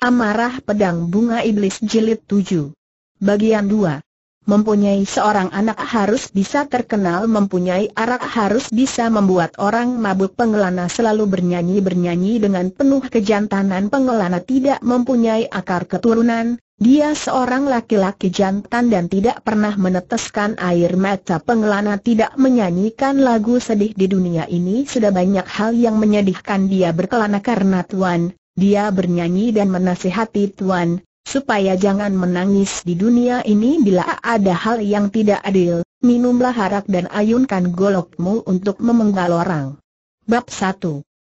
Amarah Pedang Bunga Iblis Jilid 7 Bagian 2 Mempunyai seorang anak harus bisa terkenal Mempunyai arak harus bisa membuat orang mabuk Pengelana selalu bernyanyi-bernyanyi dengan penuh kejantanan Pengelana tidak mempunyai akar keturunan Dia seorang laki-laki jantan dan tidak pernah meneteskan air mata Pengelana tidak menyanyikan lagu sedih di dunia ini Sudah banyak hal yang menyedihkan dia berkelana karena Tuan dia bernyanyi dan menasihati Tuan, supaya jangan menangis di dunia ini bila ada hal yang tidak adil, minumlah harap dan ayunkan golokmu untuk memenggal orang. Bab 1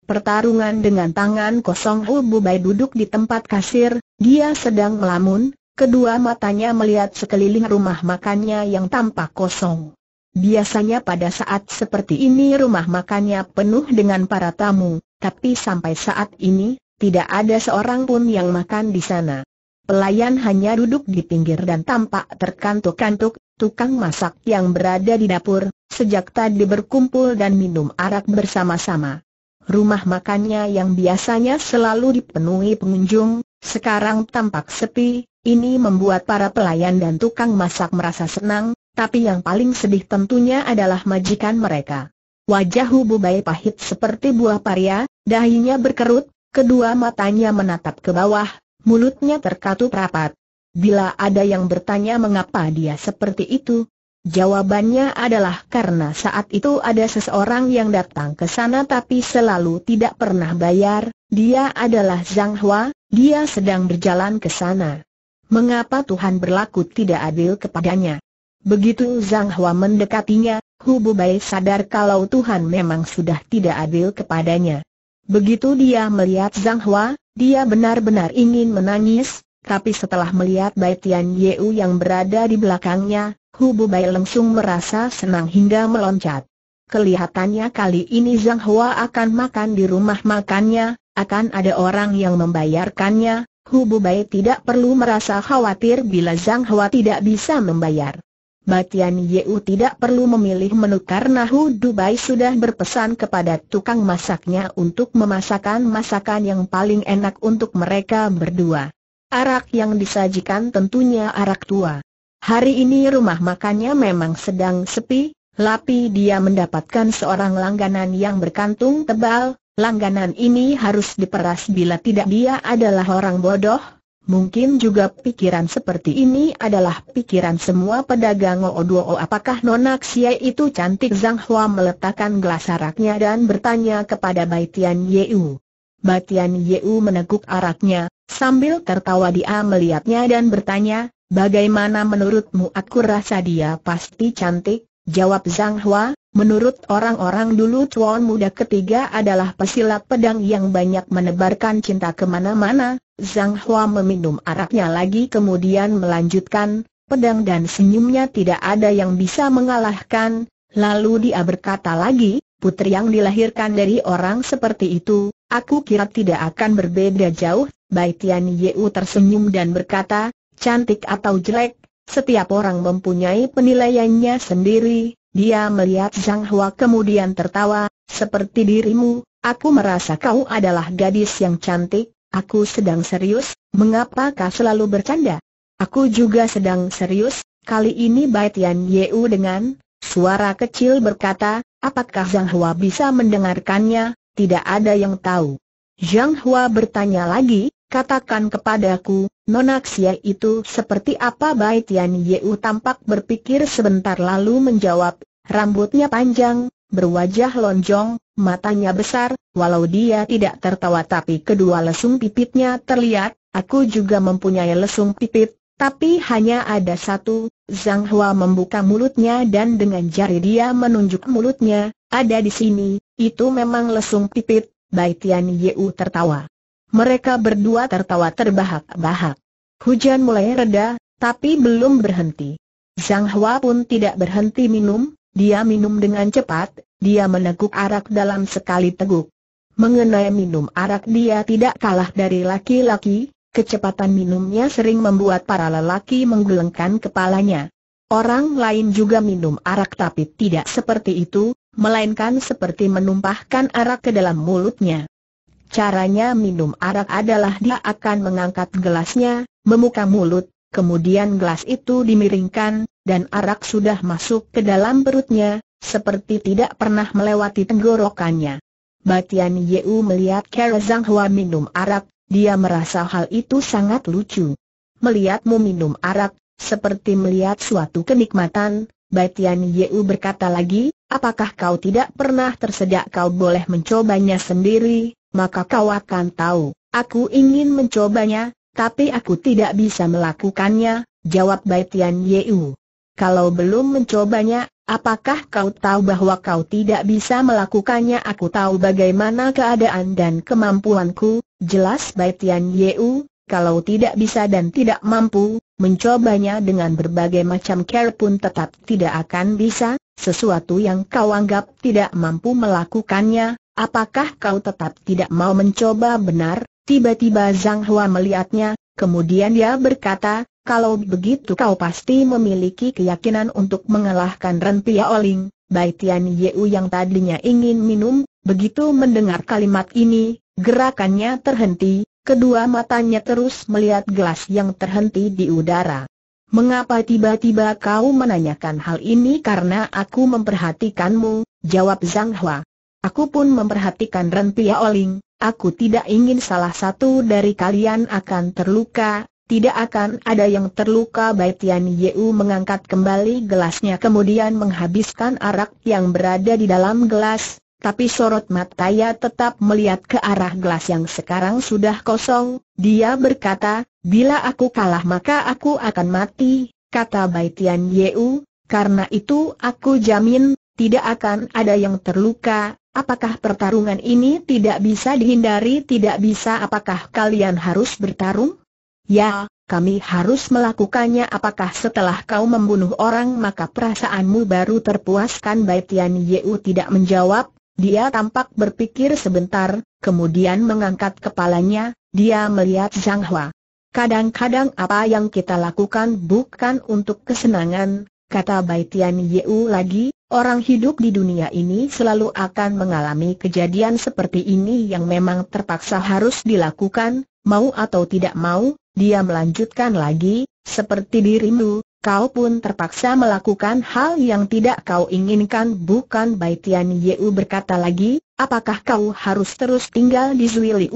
Pertarungan dengan tangan kosong Ubu duduk di tempat kasir, dia sedang melamun, kedua matanya melihat sekeliling rumah makannya yang tampak kosong. Biasanya pada saat seperti ini rumah makannya penuh dengan para tamu, tapi sampai saat ini, tidak ada seorang pun yang makan di sana. Pelayan hanya duduk di pinggir dan tampak terkantuk-kantuk, tukang masak yang berada di dapur, sejak tadi berkumpul dan minum arak bersama-sama. Rumah makannya yang biasanya selalu dipenuhi pengunjung, sekarang tampak sepi, ini membuat para pelayan dan tukang masak merasa senang, tapi yang paling sedih tentunya adalah majikan mereka. Wajah Hubu bayi pahit seperti buah paria, dahinya berkerut, Kedua matanya menatap ke bawah, mulutnya terkatup rapat. Bila ada yang bertanya mengapa dia seperti itu, jawabannya adalah karena saat itu ada seseorang yang datang ke sana tapi selalu tidak pernah bayar, dia adalah Zhang Hua, dia sedang berjalan ke sana. Mengapa Tuhan berlaku tidak adil kepadanya? Begitu Zhang Hua mendekatinya, Hu Bubai sadar kalau Tuhan memang sudah tidak adil kepadanya. Begitu dia melihat Zhang Hua, dia benar-benar ingin menangis, tapi setelah melihat Bai Tian Yeu yang berada di belakangnya, Hubu Bai langsung merasa senang hingga meloncat. Kelihatannya kali ini Zhang Hua akan makan di rumah makannya, akan ada orang yang membayarkannya, Hubu Bai tidak perlu merasa khawatir bila Zhang Hua tidak bisa membayar. Batian Yeu tidak perlu memilih menu karena Hu Dubai sudah berpesan kepada tukang masaknya untuk memasakkan masakan yang paling enak untuk mereka berdua. Arak yang disajikan tentunya arak tua. Hari ini rumah makannya memang sedang sepi, tapi dia mendapatkan seorang langganan yang berkantung tebal, langganan ini harus diperas bila tidak dia adalah orang bodoh, Mungkin juga pikiran seperti ini adalah pikiran semua pedagang O2O apakah Nona Xie itu cantik Zhang Hua meletakkan gelas araknya dan bertanya kepada Baitian Yeu. Baitian Yeu meneguk araknya, sambil tertawa dia melihatnya dan bertanya, bagaimana menurutmu aku rasa dia pasti cantik? Jawab Zhang Hua, Menurut orang-orang dulu Chuan muda ketiga adalah pesilat pedang yang banyak menebarkan cinta kemana-mana, Zhang Hua meminum araknya lagi kemudian melanjutkan, pedang dan senyumnya tidak ada yang bisa mengalahkan, lalu dia berkata lagi, putri yang dilahirkan dari orang seperti itu, aku kira tidak akan berbeda jauh, Bai Tian Yeu tersenyum dan berkata, cantik atau jelek, setiap orang mempunyai penilaiannya sendiri, dia melihat Zhang Hua kemudian tertawa, seperti dirimu, aku merasa kau adalah gadis yang cantik, aku sedang serius, mengapa kau selalu bercanda? Aku juga sedang serius, kali ini Bai Tian Yeu dengan suara kecil berkata, apakah Zhang Hua bisa mendengarkannya, tidak ada yang tahu. Zhang Hua bertanya lagi, Katakan kepadaku, Nonaksia itu seperti apa Bai Tian Yeu tampak berpikir sebentar lalu menjawab, rambutnya panjang, berwajah lonjong, matanya besar, walau dia tidak tertawa tapi kedua lesung pipitnya terlihat, aku juga mempunyai lesung pipit, tapi hanya ada satu, Zhang Hua membuka mulutnya dan dengan jari dia menunjuk mulutnya, ada di sini, itu memang lesung pipit, Bai Tian Yeu tertawa. Mereka berdua tertawa terbahak-bahak. Hujan mulai reda, tapi belum berhenti. Zhang Hua pun tidak berhenti minum, dia minum dengan cepat, dia meneguk arak dalam sekali teguk. Mengenai minum arak dia tidak kalah dari laki-laki, kecepatan minumnya sering membuat para lelaki menggelengkan kepalanya. Orang lain juga minum arak tapi tidak seperti itu, melainkan seperti menumpahkan arak ke dalam mulutnya. Caranya minum arak adalah dia akan mengangkat gelasnya, memuka mulut, kemudian gelas itu dimiringkan, dan arak sudah masuk ke dalam perutnya, seperti tidak pernah melewati tenggorokannya. Batian Yeu melihat Kera Zhang Hua minum arak, dia merasa hal itu sangat lucu. Melihatmu minum arak, seperti melihat suatu kenikmatan, Batian Yeu berkata lagi, apakah kau tidak pernah tersedak kau boleh mencobanya sendiri, maka kau akan tahu. Aku ingin mencobanya, tapi aku tidak bisa melakukannya, jawab Bai Tian Yeu. Kalau belum mencobanya, apakah kau tahu bahwa kau tidak bisa melakukannya? Aku tahu bagaimana keadaan dan kemampuanku, jelas Bai Tian Yeu, kalau tidak bisa dan tidak mampu, mencobanya dengan berbagai macam care pun tetap tidak akan bisa, sesuatu yang kau anggap tidak mampu melakukannya, Apakah kau tetap tidak mau mencoba benar? Tiba-tiba Zhang Hua melihatnya, kemudian dia berkata, kalau begitu kau pasti memiliki keyakinan untuk mengalahkan Pia Oling. Bai Tian Yeu yang tadinya ingin minum, begitu mendengar kalimat ini, gerakannya terhenti, kedua matanya terus melihat gelas yang terhenti di udara. Mengapa tiba-tiba kau menanyakan hal ini karena aku memperhatikanmu, jawab Zhang Hua. Aku pun memperhatikan Rentia Oling, aku tidak ingin salah satu dari kalian akan terluka, tidak akan ada yang terluka Bai Tian Yeu mengangkat kembali gelasnya kemudian menghabiskan arak yang berada di dalam gelas, tapi sorot mataya tetap melihat ke arah gelas yang sekarang sudah kosong, dia berkata, bila aku kalah maka aku akan mati, kata Bai Tian Yeu, karena itu aku jamin, tidak akan ada yang terluka, Apakah pertarungan ini tidak bisa dihindari tidak bisa apakah kalian harus bertarung? Ya, kami harus melakukannya apakah setelah kau membunuh orang maka perasaanmu baru terpuaskan Bai Tian Yeu tidak menjawab, dia tampak berpikir sebentar, kemudian mengangkat kepalanya, dia melihat Zhang Hua. Kadang-kadang apa yang kita lakukan bukan untuk kesenangan, kata Bai Tian Yeu lagi, Orang hidup di dunia ini selalu akan mengalami kejadian seperti ini yang memang terpaksa harus dilakukan, mau atau tidak mau, dia melanjutkan lagi, seperti dirimu, kau pun terpaksa melakukan hal yang tidak kau inginkan bukan Bai Tian Yeu berkata lagi, apakah kau harus terus tinggal di Zui Li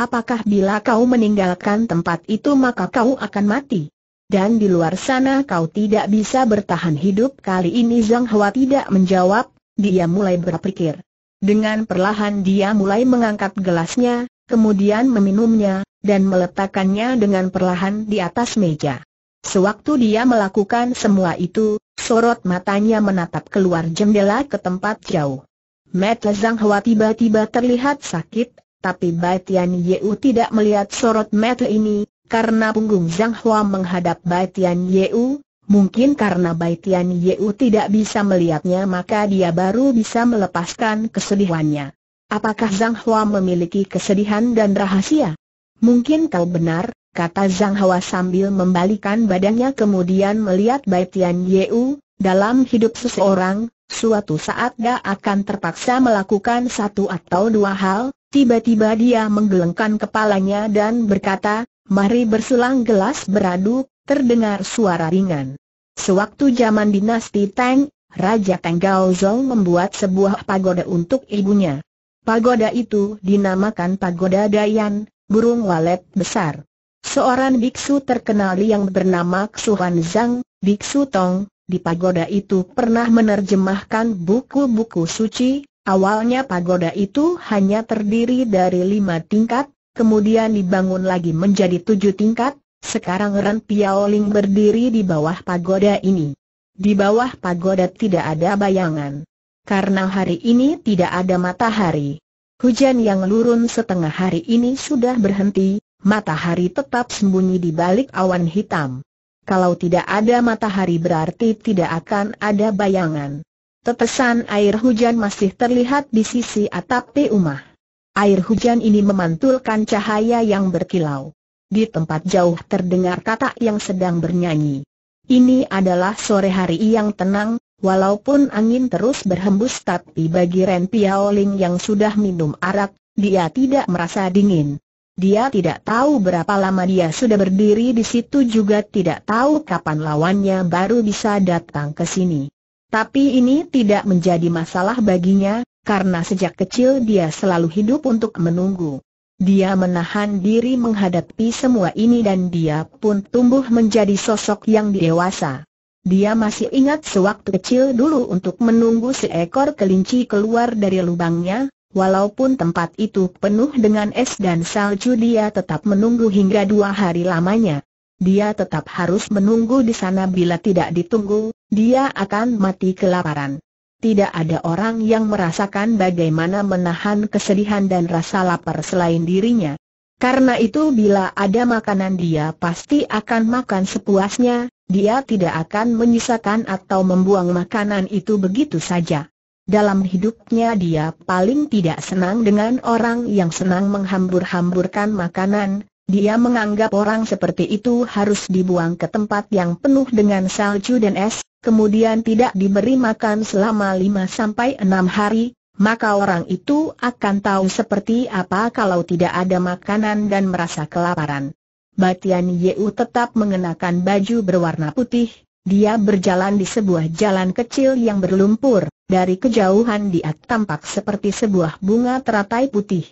Apakah bila kau meninggalkan tempat itu maka kau akan mati? dan di luar sana kau tidak bisa bertahan hidup kali ini Zhang Hua tidak menjawab, dia mulai berpikir. Dengan perlahan dia mulai mengangkat gelasnya, kemudian meminumnya, dan meletakkannya dengan perlahan di atas meja. Sewaktu dia melakukan semua itu, sorot matanya menatap keluar jendela ke tempat jauh. Met Zhang Hua tiba-tiba terlihat sakit, tapi Bai Tian Yeu tidak melihat sorot mata ini, karena punggung Zhang Hua menghadap Bai Tian Yeu, mungkin karena Bai Tian Yeu tidak bisa melihatnya maka dia baru bisa melepaskan kesedihannya. Apakah Zhang Hua memiliki kesedihan dan rahasia? Mungkin kau benar, kata Zhang Hua sambil membalikan badannya kemudian melihat Bai Tian Yeu, dalam hidup seseorang, suatu saat dia akan terpaksa melakukan satu atau dua hal, tiba-tiba dia menggelengkan kepalanya dan berkata, Mari berselang gelas beradu, terdengar suara ringan. Sewaktu zaman dinasti Tang, Raja Tang Gaozong membuat sebuah pagoda untuk ibunya. Pagoda itu dinamakan Pagoda Dayan, burung walet besar. Seorang biksu terkenal yang bernama Xuan Zhang, biksu Tong, di pagoda itu pernah menerjemahkan buku-buku suci, awalnya pagoda itu hanya terdiri dari lima tingkat, kemudian dibangun lagi menjadi tujuh tingkat, sekarang Ren Piaoling berdiri di bawah pagoda ini. Di bawah pagoda tidak ada bayangan. Karena hari ini tidak ada matahari. Hujan yang lurun setengah hari ini sudah berhenti, matahari tetap sembunyi di balik awan hitam. Kalau tidak ada matahari berarti tidak akan ada bayangan. Tetesan air hujan masih terlihat di sisi atap rumah. Air hujan ini memantulkan cahaya yang berkilau. Di tempat jauh terdengar kata yang sedang bernyanyi. Ini adalah sore hari yang tenang, walaupun angin terus berhembus tapi bagi Ren Piaoling yang sudah minum arak, dia tidak merasa dingin. Dia tidak tahu berapa lama dia sudah berdiri di situ juga tidak tahu kapan lawannya baru bisa datang ke sini. Tapi ini tidak menjadi masalah baginya, karena sejak kecil dia selalu hidup untuk menunggu. Dia menahan diri menghadapi semua ini dan dia pun tumbuh menjadi sosok yang dewasa. Dia masih ingat sewaktu kecil dulu untuk menunggu seekor kelinci keluar dari lubangnya, walaupun tempat itu penuh dengan es dan salju dia tetap menunggu hingga dua hari lamanya. Dia tetap harus menunggu di sana bila tidak ditunggu, dia akan mati kelaparan tidak ada orang yang merasakan bagaimana menahan kesedihan dan rasa lapar selain dirinya. Karena itu bila ada makanan dia pasti akan makan sepuasnya, dia tidak akan menyisakan atau membuang makanan itu begitu saja. Dalam hidupnya dia paling tidak senang dengan orang yang senang menghambur-hamburkan makanan, dia menganggap orang seperti itu harus dibuang ke tempat yang penuh dengan salju dan es, kemudian tidak diberi makan selama 5 sampai 6 hari, maka orang itu akan tahu seperti apa kalau tidak ada makanan dan merasa kelaparan. Batian Yeu tetap mengenakan baju berwarna putih, dia berjalan di sebuah jalan kecil yang berlumpur, dari kejauhan dia tampak seperti sebuah bunga teratai putih.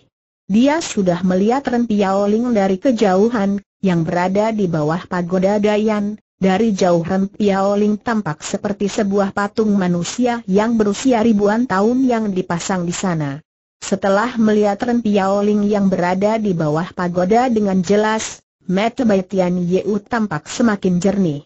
Dia sudah melihat Ren Piaoling dari kejauhan, yang berada di bawah pagoda Dayan, dari jauh Hem Piaoling tampak seperti sebuah patung manusia yang berusia ribuan tahun yang dipasang di sana. Setelah melihat Ren Piaoling yang berada di bawah pagoda dengan jelas, mata Bai Tian Yeu tampak semakin jernih.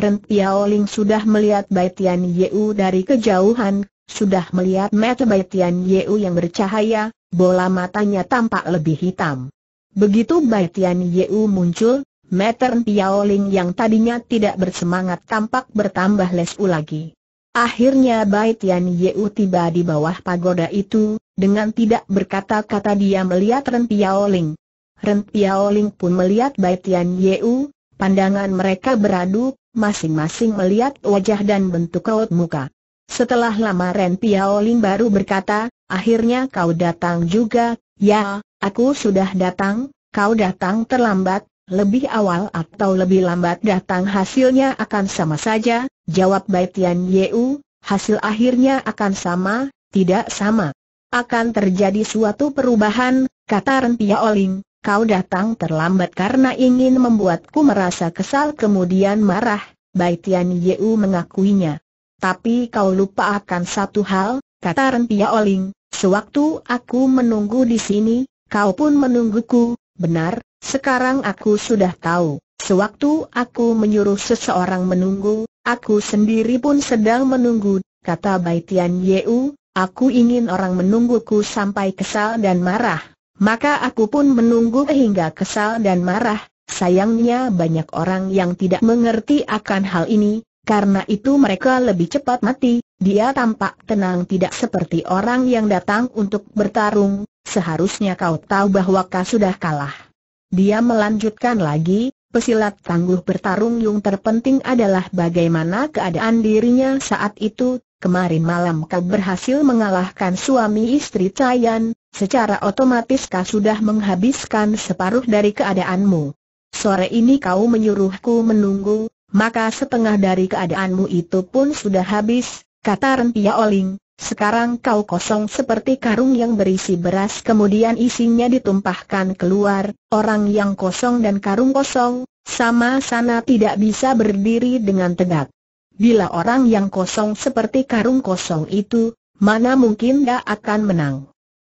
Ren Piaoling sudah melihat Bai Tian Yeu dari kejauhan, sudah melihat mata Bai Tian Yeu yang bercahaya, bola matanya tampak lebih hitam. Begitu Bai Tian Yeu muncul, Meter Piaoling yang tadinya tidak bersemangat tampak bertambah lesu lagi. Akhirnya Bai Tian Yeu tiba di bawah pagoda itu, dengan tidak berkata-kata dia melihat Ren Piaoling. Ren Piaoling pun melihat Bai Tian Yeu, pandangan mereka beradu, masing-masing melihat wajah dan bentuk raut muka. Setelah lama Ren Piaoling baru berkata, akhirnya kau datang juga, ya, aku sudah datang, kau datang terlambat, lebih awal atau lebih lambat datang hasilnya akan sama saja, jawab Tian Yeu, hasil akhirnya akan sama, tidak sama. Akan terjadi suatu perubahan, kata Rempia Oling, kau datang terlambat karena ingin membuatku merasa kesal kemudian marah, Tian Yeu mengakuinya. Tapi kau lupa akan satu hal, kata Rempia Oling, sewaktu aku menunggu di sini, kau pun menungguku, benar, sekarang aku sudah tahu, sewaktu aku menyuruh seseorang menunggu, aku sendiri pun sedang menunggu, kata Baitian Tian Yeu, aku ingin orang menungguku sampai kesal dan marah. Maka aku pun menunggu hingga kesal dan marah, sayangnya banyak orang yang tidak mengerti akan hal ini, karena itu mereka lebih cepat mati, dia tampak tenang tidak seperti orang yang datang untuk bertarung, seharusnya kau tahu bahwa kau sudah kalah. Dia melanjutkan lagi, pesilat tangguh bertarung yang terpenting adalah bagaimana keadaan dirinya saat itu. Kemarin malam kau berhasil mengalahkan suami istri Cayan, secara otomatis kau sudah menghabiskan separuh dari keadaanmu. Sore ini kau menyuruhku menunggu, maka setengah dari keadaanmu itu pun sudah habis, kata Rentia Oling, sekarang kau kosong seperti karung yang berisi beras kemudian isinya ditumpahkan keluar, orang yang kosong dan karung kosong, sama sana tidak bisa berdiri dengan tegak. Bila orang yang kosong seperti karung kosong itu, mana mungkin dia akan menang.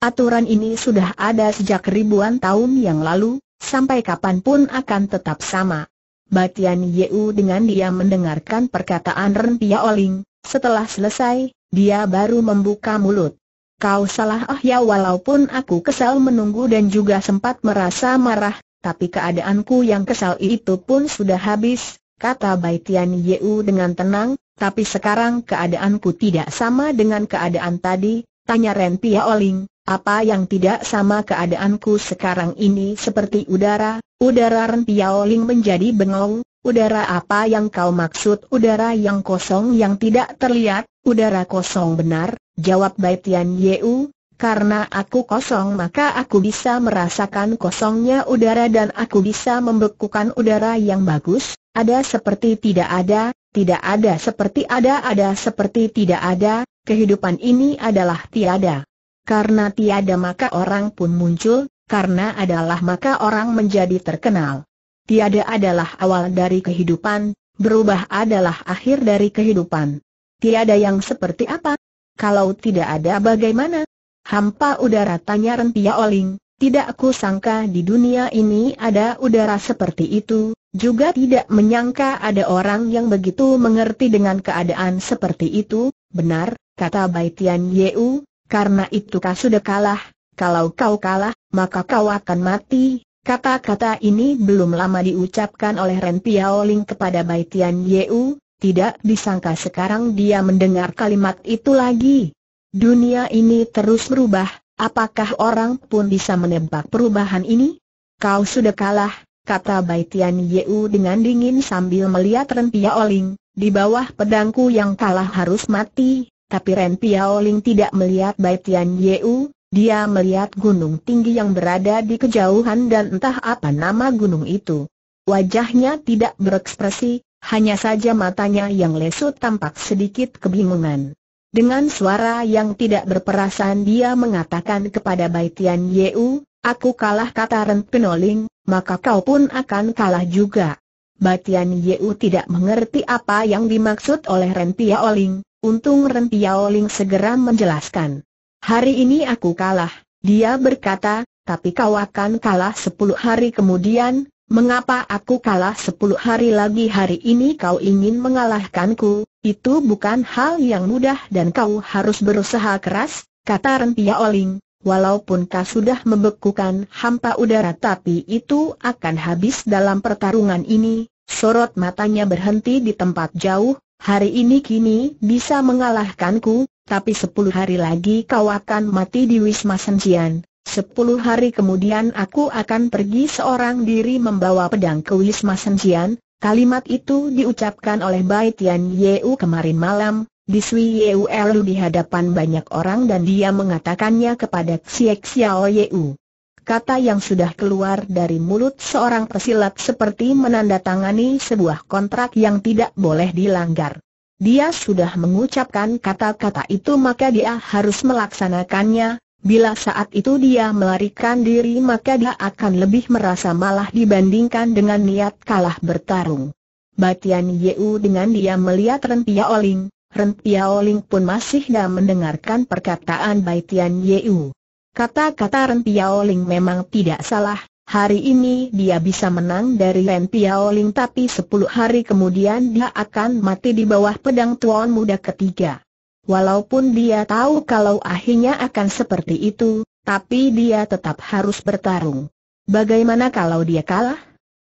Aturan ini sudah ada sejak ribuan tahun yang lalu, sampai kapanpun akan tetap sama. Batian Yeu dengan dia mendengarkan perkataan Pia Oling, setelah selesai, dia baru membuka mulut. Kau salah ah ya walaupun aku kesal menunggu dan juga sempat merasa marah, tapi keadaanku yang kesal itu pun sudah habis, kata Baitian Yeu dengan tenang, tapi sekarang keadaanku tidak sama dengan keadaan tadi, tanya Ren Pia Oling, apa yang tidak sama keadaanku sekarang ini seperti udara, udara Ren Pia Oling menjadi bengong, Udara apa yang kau maksud udara yang kosong yang tidak terlihat, udara kosong benar, jawab Bai Tian Yeu, karena aku kosong maka aku bisa merasakan kosongnya udara dan aku bisa membekukan udara yang bagus, ada seperti tidak ada, tidak ada seperti ada ada seperti tidak ada, kehidupan ini adalah tiada. Karena tiada maka orang pun muncul, karena adalah maka orang menjadi terkenal. Tiada adalah awal dari kehidupan, berubah adalah akhir dari kehidupan. Tiada yang seperti apa? Kalau tidak ada bagaimana? Hampa udara tanya Rentia Oling, tidak aku sangka di dunia ini ada udara seperti itu, juga tidak menyangka ada orang yang begitu mengerti dengan keadaan seperti itu, benar, kata Baitian Yeu, karena itu kau sudah kalah, kalau kau kalah, maka kau akan mati, Kata-kata ini belum lama diucapkan oleh Ren Piaoling kepada Bai Tian Yeu, tidak disangka sekarang dia mendengar kalimat itu lagi. Dunia ini terus berubah, apakah orang pun bisa menebak perubahan ini? Kau sudah kalah, kata Bai Tian Yeu dengan dingin sambil melihat Ren Piaoling, di bawah pedangku yang kalah harus mati, tapi Ren Piaoling tidak melihat Bai Tian Yeu, dia melihat gunung tinggi yang berada di kejauhan dan entah apa nama gunung itu. Wajahnya tidak berekspresi, hanya saja matanya yang lesut tampak sedikit kebingungan. Dengan suara yang tidak berperasaan dia mengatakan kepada Baitian Yeu, Aku kalah kata Ren Penoling, maka kau pun akan kalah juga. Batian Yeu tidak mengerti apa yang dimaksud oleh Ren Piaoling, untung Ren Piaoling segera menjelaskan. Hari ini aku kalah, dia berkata, tapi kau akan kalah sepuluh hari kemudian, mengapa aku kalah sepuluh hari lagi hari ini kau ingin mengalahkanku, itu bukan hal yang mudah dan kau harus berusaha keras, kata Rentia Oling, walaupun kau sudah membekukan hampa udara tapi itu akan habis dalam pertarungan ini, sorot matanya berhenti di tempat jauh, hari ini kini bisa mengalahkanku, tapi sepuluh hari lagi kau akan mati di Wisma Senjian. Sepuluh hari kemudian aku akan pergi seorang diri membawa pedang ke Wisma Senjian. Kalimat itu diucapkan oleh Bai Tian Yeu kemarin malam, di Sui Yeu Elu di hadapan banyak orang dan dia mengatakannya kepada Xie Xiao Yeu. Kata yang sudah keluar dari mulut seorang pesilat seperti menandatangani sebuah kontrak yang tidak boleh dilanggar. Dia sudah mengucapkan kata-kata itu maka dia harus melaksanakannya, bila saat itu dia melarikan diri maka dia akan lebih merasa malah dibandingkan dengan niat kalah bertarung. Batian Yeu dengan dia melihat Rentia Oling, Rentia Oling pun masih dah mendengarkan perkataan Batian Yeu. Kata-kata Ren Piaoling memang tidak salah, hari ini dia bisa menang dari Ren Piaoling tapi 10 hari kemudian dia akan mati di bawah pedang tuan muda ketiga. Walaupun dia tahu kalau akhirnya akan seperti itu, tapi dia tetap harus bertarung. Bagaimana kalau dia kalah?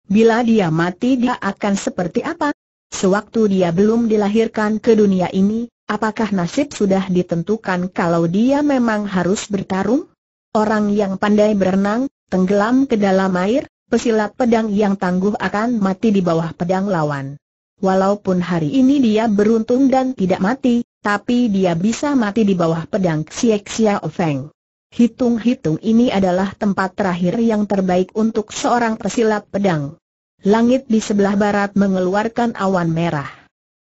Bila dia mati dia akan seperti apa? Sewaktu dia belum dilahirkan ke dunia ini, Apakah nasib sudah ditentukan kalau dia memang harus bertarung? Orang yang pandai berenang, tenggelam ke dalam air, pesilat pedang yang tangguh akan mati di bawah pedang lawan. Walaupun hari ini dia beruntung dan tidak mati, tapi dia bisa mati di bawah pedang Xiek Xiao Feng. Hitung-hitung ini adalah tempat terakhir yang terbaik untuk seorang pesilat pedang. Langit di sebelah barat mengeluarkan awan merah.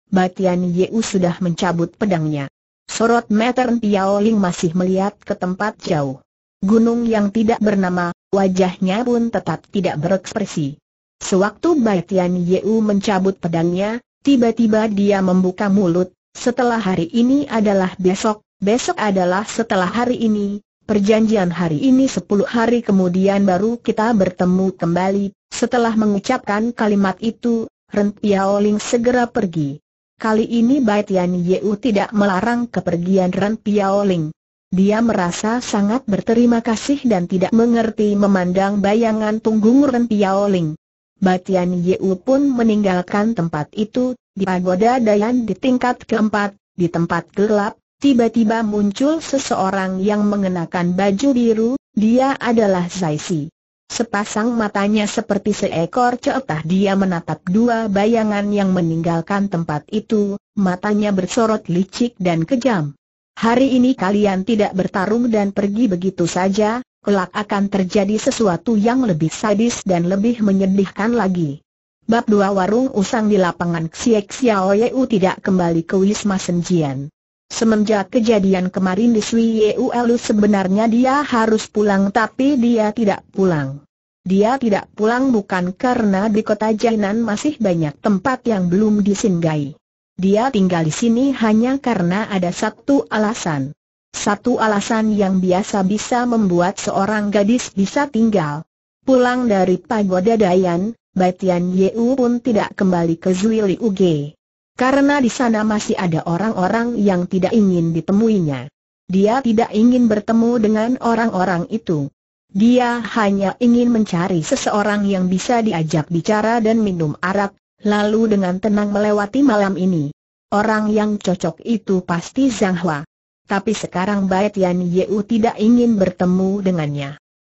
Batian Yeu sudah mencabut pedangnya. Sorot Metern Piao masih melihat ke tempat jauh. Gunung yang tidak bernama, wajahnya pun tetap tidak berekspresi. Sewaktu Batian Yeu mencabut pedangnya, tiba-tiba dia membuka mulut, setelah hari ini adalah besok, besok adalah setelah hari ini, perjanjian hari ini sepuluh hari kemudian baru kita bertemu kembali, setelah mengucapkan kalimat itu, Ren Piao segera pergi. Kali ini Bai Tian Yeu tidak melarang kepergian Ren Piaoling. Dia merasa sangat berterima kasih dan tidak mengerti memandang bayangan punggung Ren Piaoling. Bai Tian Yeu pun meninggalkan tempat itu, di pagoda Dayan di tingkat keempat, di tempat gelap, tiba-tiba muncul seseorang yang mengenakan baju biru, dia adalah Zai Si. Sepasang matanya seperti seekor cetah dia menatap dua bayangan yang meninggalkan tempat itu, matanya bersorot licik dan kejam. Hari ini kalian tidak bertarung dan pergi begitu saja, kelak akan terjadi sesuatu yang lebih sadis dan lebih menyedihkan lagi. Bab dua warung usang di lapangan Xiek Xiao tidak kembali ke Wisma Senjian. Semenjak kejadian kemarin di Sui Yeulu sebenarnya dia harus pulang tapi dia tidak pulang. Dia tidak pulang bukan karena di kota Jainan masih banyak tempat yang belum disinggahi. Dia tinggal di sini hanya karena ada satu alasan. Satu alasan yang biasa bisa membuat seorang gadis bisa tinggal. Pulang dari pagoda Dayan, Baitian Yeu pun tidak kembali ke Zui Liuge. Karena di sana masih ada orang-orang yang tidak ingin ditemuinya. Dia tidak ingin bertemu dengan orang-orang itu. Dia hanya ingin mencari seseorang yang bisa diajak bicara dan minum arak, lalu dengan tenang melewati malam ini. Orang yang cocok itu pasti Zhang Hua. Tapi sekarang Bai Tian Yeu tidak ingin bertemu dengannya.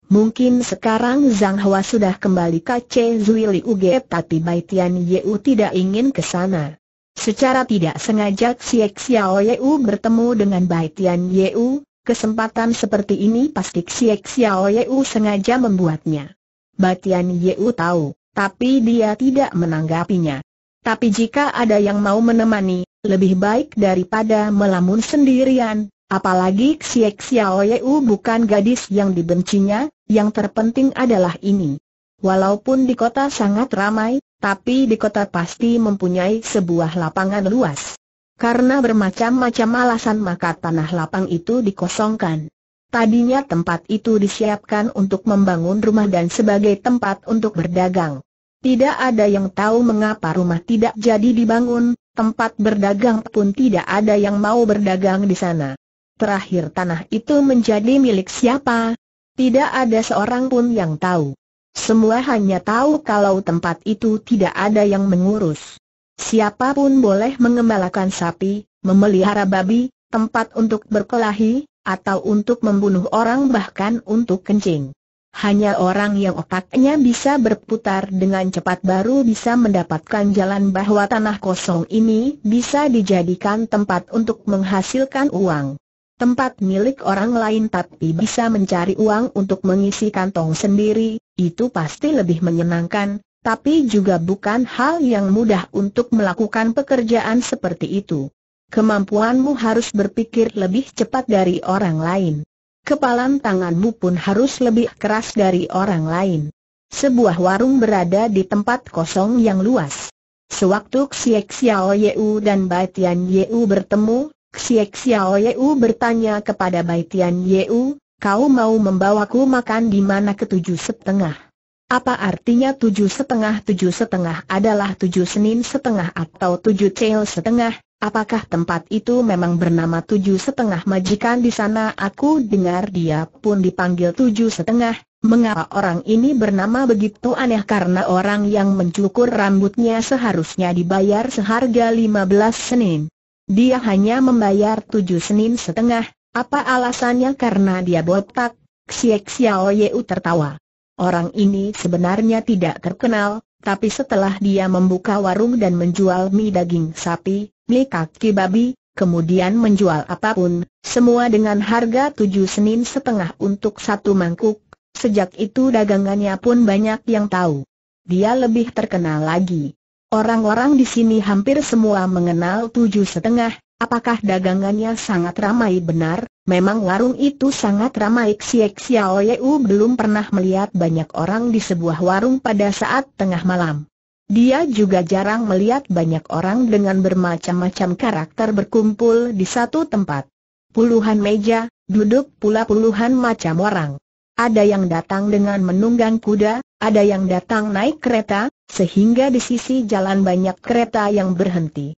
Mungkin sekarang Zhang Hua sudah kembali ke Che Zui Liu Ge tapi Bai Tian Yeu tidak ingin ke sana. Secara tidak sengaja Xiek Xiao Yeu bertemu dengan Bai Tian Yeu, kesempatan seperti ini pasti Xiek Xiao Yeu sengaja membuatnya. Bai Tian Yeu tahu, tapi dia tidak menanggapinya. Tapi jika ada yang mau menemani, lebih baik daripada melamun sendirian, apalagi Xiek Xiao Yeu bukan gadis yang dibencinya, yang terpenting adalah ini. Walaupun di kota sangat ramai, tapi di kota pasti mempunyai sebuah lapangan luas. Karena bermacam-macam alasan maka tanah lapang itu dikosongkan. Tadinya tempat itu disiapkan untuk membangun rumah dan sebagai tempat untuk berdagang. Tidak ada yang tahu mengapa rumah tidak jadi dibangun, tempat berdagang pun tidak ada yang mau berdagang di sana. Terakhir tanah itu menjadi milik siapa? Tidak ada seorang pun yang tahu. Semua hanya tahu kalau tempat itu tidak ada yang mengurus. Siapapun boleh mengembalakan sapi, memelihara babi, tempat untuk berkelahi, atau untuk membunuh orang bahkan untuk kencing. Hanya orang yang otaknya bisa berputar dengan cepat baru bisa mendapatkan jalan bahwa tanah kosong ini bisa dijadikan tempat untuk menghasilkan uang tempat milik orang lain tapi bisa mencari uang untuk mengisi kantong sendiri, itu pasti lebih menyenangkan, tapi juga bukan hal yang mudah untuk melakukan pekerjaan seperti itu. Kemampuanmu harus berpikir lebih cepat dari orang lain. Kepalan tanganmu pun harus lebih keras dari orang lain. Sebuah warung berada di tempat kosong yang luas. Sewaktu Xie Xiao Yeu dan Bai Tian Yeu bertemu, Xiek Xiao Yeu bertanya kepada Bai Tian Yeu, kau mau membawaku makan di mana ketujuh setengah? Apa artinya tujuh setengah? Tujuh setengah adalah tujuh Senin setengah atau tujuh Cel setengah, apakah tempat itu memang bernama tujuh setengah majikan di sana? Aku dengar dia pun dipanggil tujuh setengah, Mengapa orang ini bernama begitu aneh karena orang yang mencukur rambutnya seharusnya dibayar seharga lima belas senin dia hanya membayar tujuh senin setengah, apa alasannya karena dia botak, Xiek Xiao Yeu tertawa. Orang ini sebenarnya tidak terkenal, tapi setelah dia membuka warung dan menjual mie daging sapi, mie kaki babi, kemudian menjual apapun, semua dengan harga tujuh senin setengah untuk satu mangkuk, sejak itu dagangannya pun banyak yang tahu. Dia lebih terkenal lagi. Orang-orang di sini hampir semua mengenal tujuh setengah, apakah dagangannya sangat ramai benar? Memang warung itu sangat ramai Xiek Xiao Yeu belum pernah melihat banyak orang di sebuah warung pada saat tengah malam. Dia juga jarang melihat banyak orang dengan bermacam-macam karakter berkumpul di satu tempat. Puluhan meja, duduk pula puluhan macam orang. Ada yang datang dengan menunggang kuda, ada yang datang naik kereta, sehingga di sisi jalan banyak kereta yang berhenti.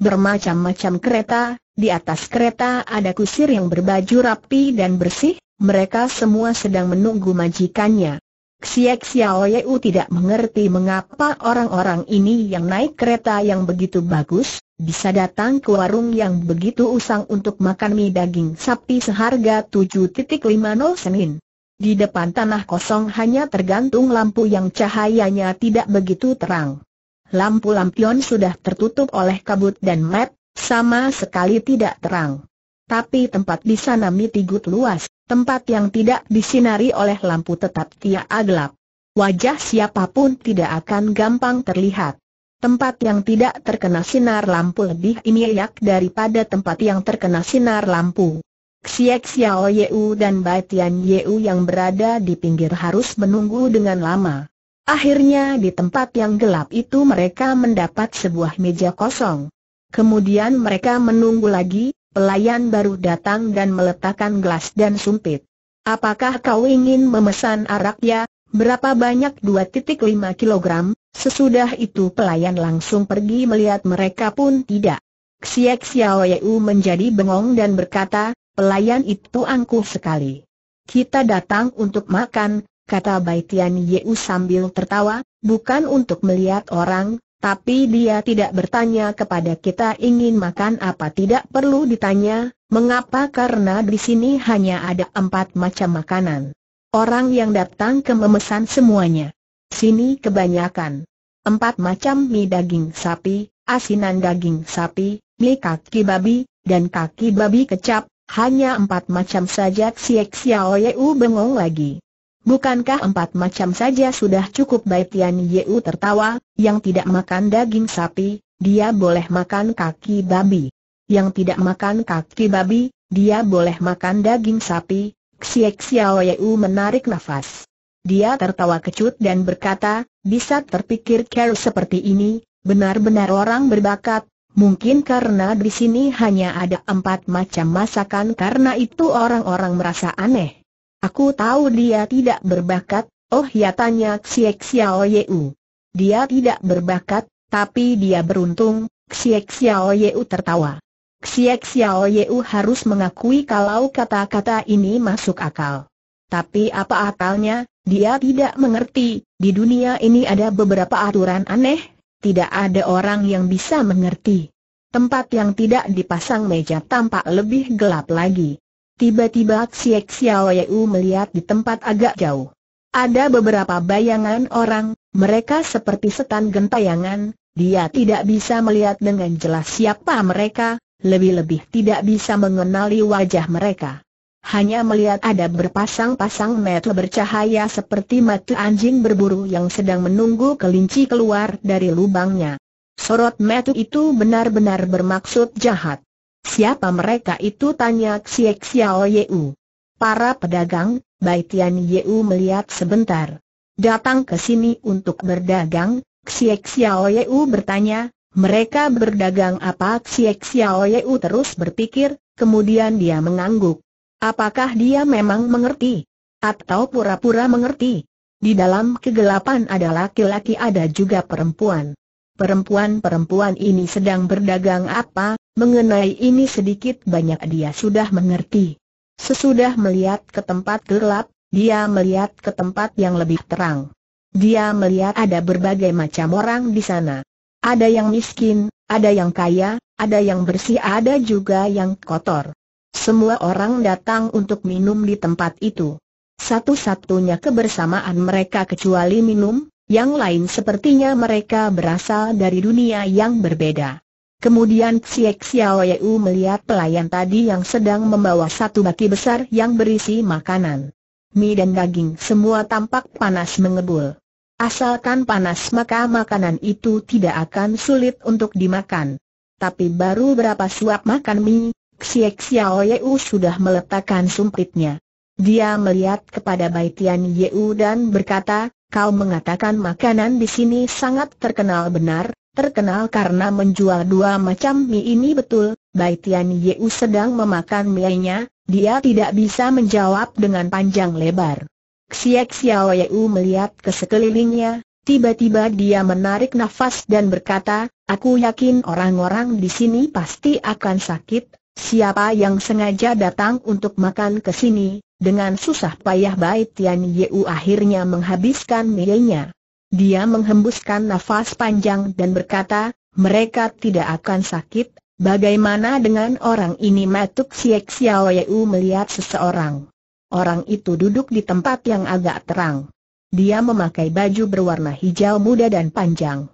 Bermacam-macam kereta, di atas kereta ada kusir yang berbaju rapi dan bersih, mereka semua sedang menunggu majikannya. Xiek Xiao Yeu tidak mengerti mengapa orang-orang ini yang naik kereta yang begitu bagus, bisa datang ke warung yang begitu usang untuk makan mie daging sapi seharga 7.50 senin. Di depan tanah kosong hanya tergantung lampu yang cahayanya tidak begitu terang. Lampu lampion sudah tertutup oleh kabut dan map, sama sekali tidak terang. Tapi tempat di sana mitigut luas, tempat yang tidak disinari oleh lampu tetap tiak gelap. Wajah siapapun tidak akan gampang terlihat. Tempat yang tidak terkena sinar lampu lebih imyak daripada tempat yang terkena sinar lampu. Xiek Xiao Yeu dan Bai Tian Yeu yang berada di pinggir harus menunggu dengan lama. Akhirnya di tempat yang gelap itu mereka mendapat sebuah meja kosong. Kemudian mereka menunggu lagi, pelayan baru datang dan meletakkan gelas dan sumpit. Apakah kau ingin memesan arak ya? Berapa banyak 2.5 kg? Sesudah itu pelayan langsung pergi melihat mereka pun tidak. Xiek Xiao Yeu menjadi bengong dan berkata, Pelayan itu angkuh sekali. Kita datang untuk makan, kata Baitian Yeu sambil tertawa, bukan untuk melihat orang, tapi dia tidak bertanya kepada kita ingin makan apa tidak perlu ditanya, mengapa karena di sini hanya ada empat macam makanan. Orang yang datang ke memesan semuanya. Sini kebanyakan. Empat macam mie daging sapi, asinan daging sapi, mie kaki babi, dan kaki babi kecap, hanya empat macam saja Xiek Xiao Yeu bengong lagi. Bukankah empat macam saja sudah cukup baik Tian Yeu tertawa, yang tidak makan daging sapi, dia boleh makan kaki babi. Yang tidak makan kaki babi, dia boleh makan daging sapi, Xiek Xiao Yeu menarik nafas. Dia tertawa kecut dan berkata, bisa terpikir care seperti ini, benar-benar orang berbakat, Mungkin karena di sini hanya ada empat macam masakan karena itu orang-orang merasa aneh. Aku tahu dia tidak berbakat, oh ya tanya Xiek Xiao Yeu. Dia tidak berbakat, tapi dia beruntung, Xiek Xiao Yeu tertawa. Xiek Xiao Yeu harus mengakui kalau kata-kata ini masuk akal. Tapi apa akalnya, dia tidak mengerti, di dunia ini ada beberapa aturan aneh tidak ada orang yang bisa mengerti. Tempat yang tidak dipasang meja tampak lebih gelap lagi. Tiba-tiba Xiek Xiao melihat di tempat agak jauh. Ada beberapa bayangan orang, mereka seperti setan gentayangan, dia tidak bisa melihat dengan jelas siapa mereka, lebih-lebih tidak bisa mengenali wajah mereka hanya melihat ada berpasang-pasang mata bercahaya seperti mata anjing berburu yang sedang menunggu kelinci keluar dari lubangnya. Sorot mata itu benar-benar bermaksud jahat. Siapa mereka itu tanya Xiek Xiao Yeu. Para pedagang, Bai Tian Yeu melihat sebentar. Datang ke sini untuk berdagang, Xiek Xiao Yeu bertanya, mereka berdagang apa Xiek Xiao Yeu terus berpikir, kemudian dia mengangguk. Apakah dia memang mengerti? Atau pura-pura mengerti? Di dalam kegelapan ada laki-laki ada juga perempuan. Perempuan-perempuan ini sedang berdagang apa, mengenai ini sedikit banyak dia sudah mengerti. Sesudah melihat ke tempat gelap, dia melihat ke tempat yang lebih terang. Dia melihat ada berbagai macam orang di sana. Ada yang miskin, ada yang kaya, ada yang bersih, ada juga yang kotor. Semua orang datang untuk minum di tempat itu. Satu-satunya kebersamaan mereka kecuali minum, yang lain sepertinya mereka berasal dari dunia yang berbeda. Kemudian Xiek Xiao Yu melihat pelayan tadi yang sedang membawa satu baki besar yang berisi makanan. Mie dan daging semua tampak panas mengebul. Asalkan panas maka makanan itu tidak akan sulit untuk dimakan. Tapi baru berapa suap makan mie, Xiek Xiao Yeu sudah meletakkan sumpitnya. Dia melihat kepada Baitian Yeu dan berkata, kau mengatakan makanan di sini sangat terkenal benar, terkenal karena menjual dua macam mie ini betul, Baitian Yeu sedang memakan mie-nya, dia tidak bisa menjawab dengan panjang lebar. Xiek Xiao Yeu melihat ke sekelilingnya, tiba-tiba dia menarik nafas dan berkata, aku yakin orang-orang di sini pasti akan sakit, Siapa yang sengaja datang untuk makan ke sini, dengan susah payah Bai Tian Yeu akhirnya menghabiskan mienya. Dia menghembuskan nafas panjang dan berkata, mereka tidak akan sakit, bagaimana dengan orang ini Matuk Siek Xiao Yeu melihat seseorang. Orang itu duduk di tempat yang agak terang. Dia memakai baju berwarna hijau muda dan panjang.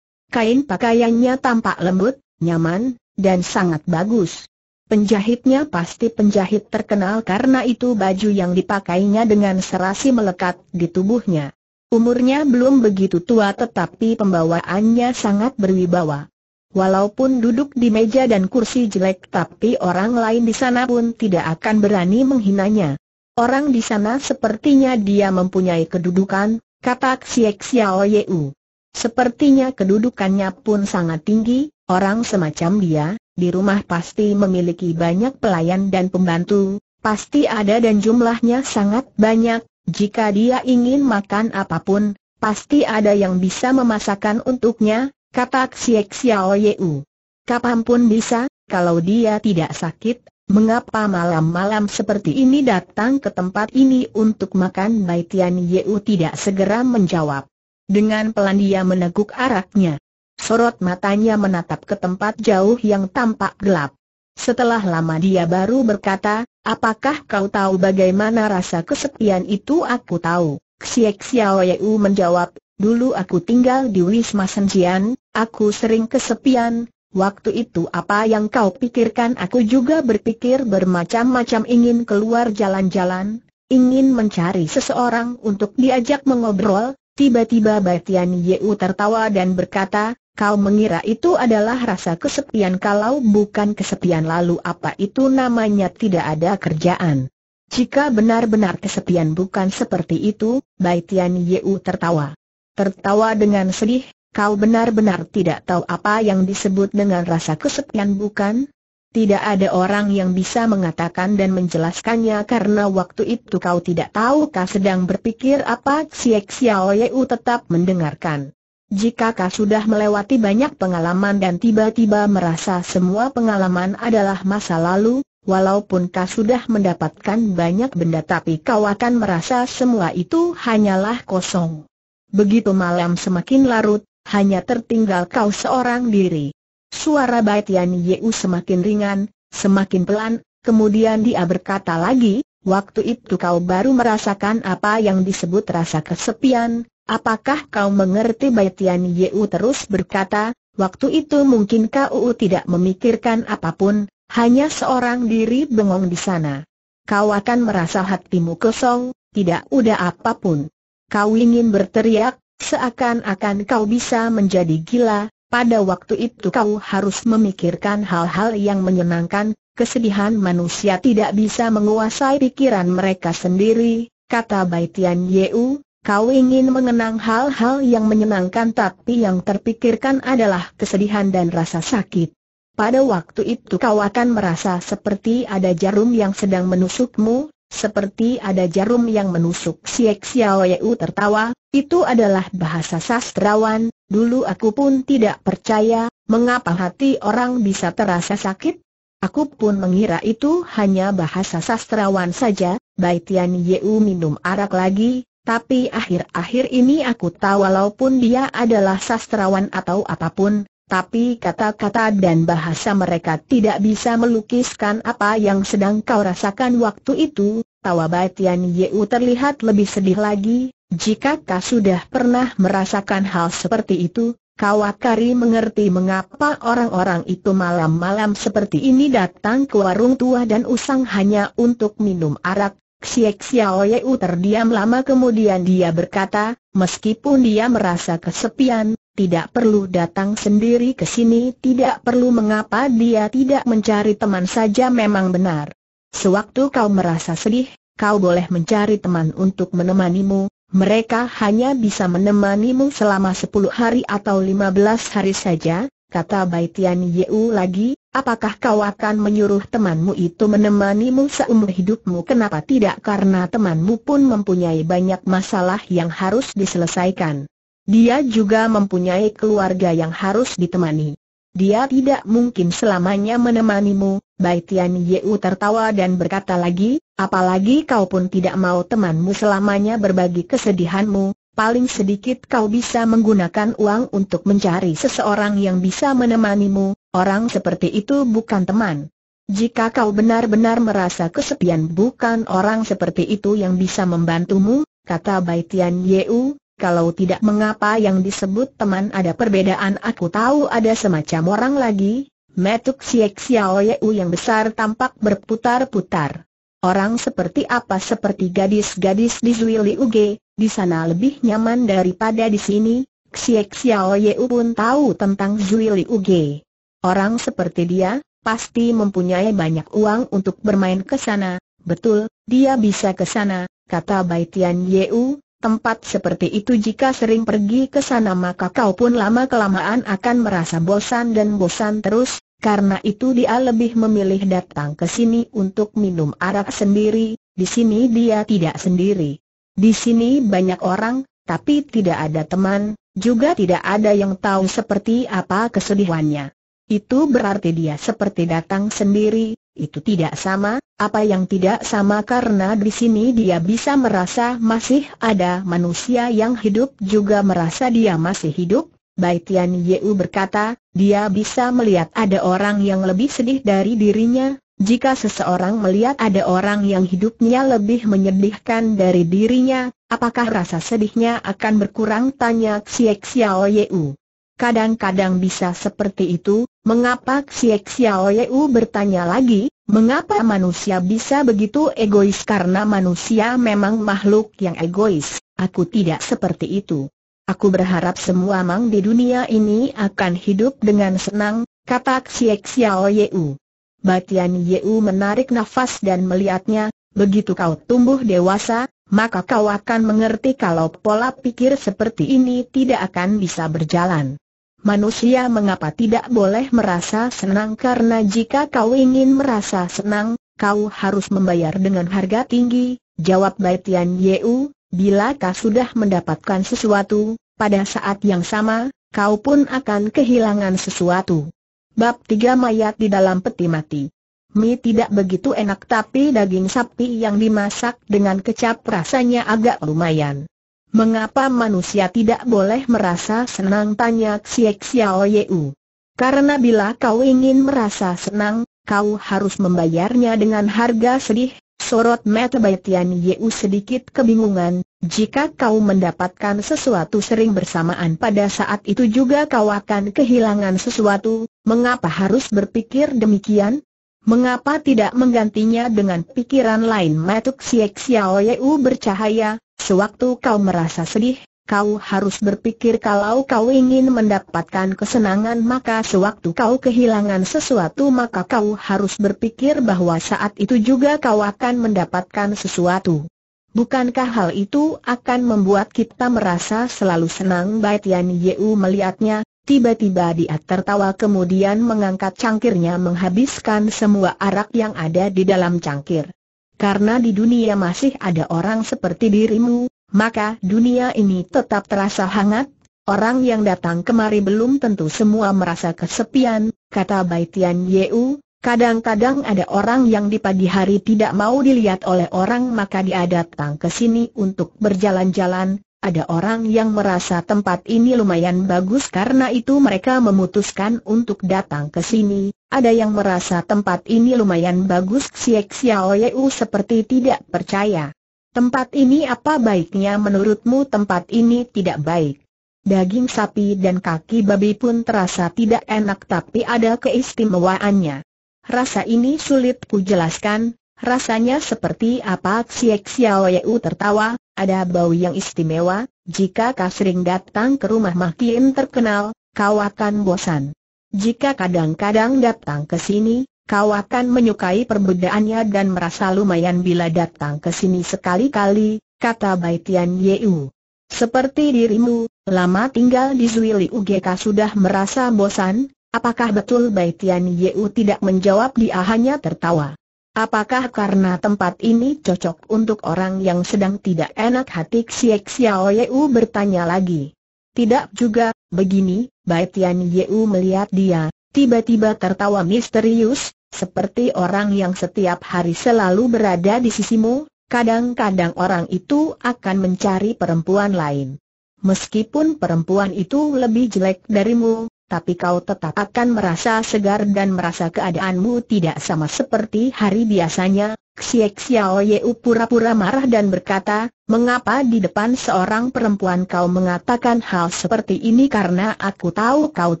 Kain pakaiannya tampak lembut, nyaman, dan sangat bagus. Penjahitnya pasti penjahit terkenal karena itu baju yang dipakainya dengan serasi melekat di tubuhnya. Umurnya belum begitu tua tetapi pembawaannya sangat berwibawa. Walaupun duduk di meja dan kursi jelek tapi orang lain di sana pun tidak akan berani menghinanya. Orang di sana sepertinya dia mempunyai kedudukan, kata Xiek Xiao Yeu. Sepertinya kedudukannya pun sangat tinggi, orang semacam dia, di rumah pasti memiliki banyak pelayan dan pembantu, pasti ada dan jumlahnya sangat banyak, jika dia ingin makan apapun, pasti ada yang bisa memasakkan untuknya, kata Xiek Xiao Yeu. Kapanpun bisa, kalau dia tidak sakit, mengapa malam-malam seperti ini datang ke tempat ini untuk makan Bai Tian Yeu tidak segera menjawab. Dengan pelan dia meneguk araknya sorot matanya menatap ke tempat jauh yang tampak gelap. Setelah lama dia baru berkata, apakah kau tahu bagaimana rasa kesepian itu aku tahu. Xiek Xiao Yu menjawab, dulu aku tinggal di Wisma Senjian, aku sering kesepian, waktu itu apa yang kau pikirkan aku juga berpikir bermacam-macam ingin keluar jalan-jalan, ingin mencari seseorang untuk diajak mengobrol, Tiba-tiba Batian Yeu tertawa dan berkata, kau mengira itu adalah rasa kesepian kalau bukan kesepian lalu apa itu namanya tidak ada kerjaan. Jika benar-benar kesepian bukan seperti itu, Baitian Yeu tertawa. Tertawa dengan sedih, kau benar-benar tidak tahu apa yang disebut dengan rasa kesepian bukan? Tidak ada orang yang bisa mengatakan dan menjelaskannya karena waktu itu kau tidak tahu kau sedang berpikir apa Xiek Xiao Yeu tetap mendengarkan. Jika kau sudah melewati banyak pengalaman dan tiba-tiba merasa semua pengalaman adalah masa lalu, walaupun kau sudah mendapatkan banyak benda tapi kau akan merasa semua itu hanyalah kosong. Begitu malam semakin larut, hanya tertinggal kau seorang diri. Suara Baitian Yeu semakin ringan, semakin pelan, kemudian dia berkata lagi, waktu itu kau baru merasakan apa yang disebut rasa kesepian, apakah kau mengerti Baitian Yeu terus berkata, waktu itu mungkin kau tidak memikirkan apapun, hanya seorang diri bengong di sana. Kau akan merasa hatimu kosong, tidak udah apapun. Kau ingin berteriak, seakan-akan kau bisa menjadi gila, pada waktu itu kau harus memikirkan hal-hal yang menyenangkan, kesedihan manusia tidak bisa menguasai pikiran mereka sendiri, kata Baitian Yeu, kau ingin mengenang hal-hal yang menyenangkan tapi yang terpikirkan adalah kesedihan dan rasa sakit. Pada waktu itu kau akan merasa seperti ada jarum yang sedang menusukmu, seperti ada jarum yang menusuk Siek Xiaoyu tertawa, itu adalah bahasa sastrawan, dulu aku pun tidak percaya, mengapa hati orang bisa terasa sakit? Aku pun mengira itu hanya bahasa sastrawan saja, Baitian Yeu minum arak lagi, tapi akhir-akhir ini aku tahu walaupun dia adalah sastrawan atau apapun, tapi kata-kata dan bahasa mereka tidak bisa melukiskan apa yang sedang kau rasakan waktu itu, tawa Batian Yeu terlihat lebih sedih lagi, jika kau sudah pernah merasakan hal seperti itu, kau akari mengerti mengapa orang-orang itu malam-malam seperti ini datang ke warung tua dan usang hanya untuk minum arak, Xiek Xiao Yeu terdiam lama kemudian dia berkata, meskipun dia merasa kesepian, tidak perlu datang sendiri ke sini, tidak perlu mengapa dia tidak mencari teman saja memang benar. Sewaktu kau merasa sedih, kau boleh mencari teman untuk menemanimu, mereka hanya bisa menemanimu selama sepuluh hari atau lima belas hari saja, kata Baitian Yeu lagi, apakah kau akan menyuruh temanmu itu menemanimu seumur hidupmu kenapa tidak karena temanmu pun mempunyai banyak masalah yang harus diselesaikan. Dia juga mempunyai keluarga yang harus ditemani. Dia tidak mungkin selamanya menemanimu, Baitian Yeu tertawa dan berkata lagi, apalagi kau pun tidak mau temanmu selamanya berbagi kesedihanmu, paling sedikit kau bisa menggunakan uang untuk mencari seseorang yang bisa menemanimu, orang seperti itu bukan teman. Jika kau benar-benar merasa kesepian bukan orang seperti itu yang bisa membantumu, kata Baitian Yeu, kalau tidak mengapa yang disebut teman ada perbedaan aku tahu ada semacam orang lagi, metuk siek xiao Yeu yang besar tampak berputar-putar. Orang seperti apa seperti gadis-gadis di Zuili Uge, di sana lebih nyaman daripada di sini, Xiek Xiao Yeu pun tahu tentang Zui Liu Ge. Orang seperti dia, pasti mempunyai banyak uang untuk bermain ke sana, betul, dia bisa ke sana, kata Bai Tian Yeu, tempat seperti itu jika sering pergi ke sana maka kau pun lama-kelamaan akan merasa bosan dan bosan terus, karena itu dia lebih memilih datang ke sini untuk minum arak sendiri, di sini dia tidak sendiri. Di sini banyak orang, tapi tidak ada teman, juga tidak ada yang tahu seperti apa kesedihannya. Itu berarti dia seperti datang sendiri, itu tidak sama, apa yang tidak sama karena di sini dia bisa merasa masih ada manusia yang hidup juga merasa dia masih hidup, Baitian Yeu berkata, dia bisa melihat ada orang yang lebih sedih dari dirinya, jika seseorang melihat ada orang yang hidupnya lebih menyedihkan dari dirinya, apakah rasa sedihnya akan berkurang tanya Xiek Xiao Yeu. Kadang-kadang bisa seperti itu, mengapa Xiek Xiao Yeu bertanya lagi, mengapa manusia bisa begitu egois karena manusia memang makhluk yang egois, aku tidak seperti itu. Aku berharap semua mang di dunia ini akan hidup dengan senang, kata Xiek Xiao Yeu. Batian Yeu menarik nafas dan melihatnya, begitu kau tumbuh dewasa, maka kau akan mengerti kalau pola pikir seperti ini tidak akan bisa berjalan. Manusia mengapa tidak boleh merasa senang karena jika kau ingin merasa senang, kau harus membayar dengan harga tinggi, jawab Batian Yeu, bila kau sudah mendapatkan sesuatu, pada saat yang sama, kau pun akan kehilangan sesuatu. Bab 3 Mayat di dalam peti mati Mi tidak begitu enak tapi daging sapi yang dimasak dengan kecap rasanya agak lumayan. Mengapa manusia tidak boleh merasa senang tanya Xiek Xiao Yeu? Karena bila kau ingin merasa senang, kau harus membayarnya dengan harga sedih, sorot mata Baitian Yeu sedikit kebingungan, jika kau mendapatkan sesuatu sering bersamaan pada saat itu juga kau akan kehilangan sesuatu, Mengapa harus berpikir demikian? Mengapa tidak menggantinya dengan pikiran lain Matuk Siek Xiao Yeu bercahaya, sewaktu kau merasa sedih, kau harus berpikir kalau kau ingin mendapatkan kesenangan maka sewaktu kau kehilangan sesuatu maka kau harus berpikir bahwa saat itu juga kau akan mendapatkan sesuatu. Bukankah hal itu akan membuat kita merasa selalu senang Bai Tian Yeu melihatnya, Tiba-tiba dia tertawa kemudian mengangkat cangkirnya menghabiskan semua arak yang ada di dalam cangkir. Karena di dunia masih ada orang seperti dirimu, maka dunia ini tetap terasa hangat. Orang yang datang kemari belum tentu semua merasa kesepian, kata Baitian Yeu. Kadang-kadang ada orang yang di pagi hari tidak mau dilihat oleh orang maka dia datang ke sini untuk berjalan-jalan, ada orang yang merasa tempat ini lumayan bagus karena itu mereka memutuskan untuk datang ke sini. Ada yang merasa tempat ini lumayan bagus Xiek Xiao Yeu seperti tidak percaya. Tempat ini apa baiknya menurutmu tempat ini tidak baik? Daging sapi dan kaki babi pun terasa tidak enak tapi ada keistimewaannya. Rasa ini sulit ku jelaskan, rasanya seperti apa Xiek Xiao Yeu tertawa, ada bau yang istimewa, jika kau sering datang ke rumah makin terkenal, kau akan bosan. Jika kadang-kadang datang ke sini, kau akan menyukai perbedaannya dan merasa lumayan bila datang ke sini sekali-kali, kata Bai Tian Yeu. Seperti dirimu, lama tinggal di Zuili UGK sudah merasa bosan, apakah betul Bai Tian Yeu tidak menjawab dia hanya tertawa. Apakah karena tempat ini cocok untuk orang yang sedang tidak enak hati Xiek Xiao Yeu bertanya lagi? Tidak juga, begini, Bai Tian Yeu melihat dia, tiba-tiba tertawa misterius, seperti orang yang setiap hari selalu berada di sisimu, kadang-kadang orang itu akan mencari perempuan lain. Meskipun perempuan itu lebih jelek darimu, tapi kau tetap akan merasa segar dan merasa keadaanmu tidak sama seperti hari biasanya. Xiek Xiao Yeu pura-pura marah dan berkata, mengapa di depan seorang perempuan kau mengatakan hal seperti ini karena aku tahu kau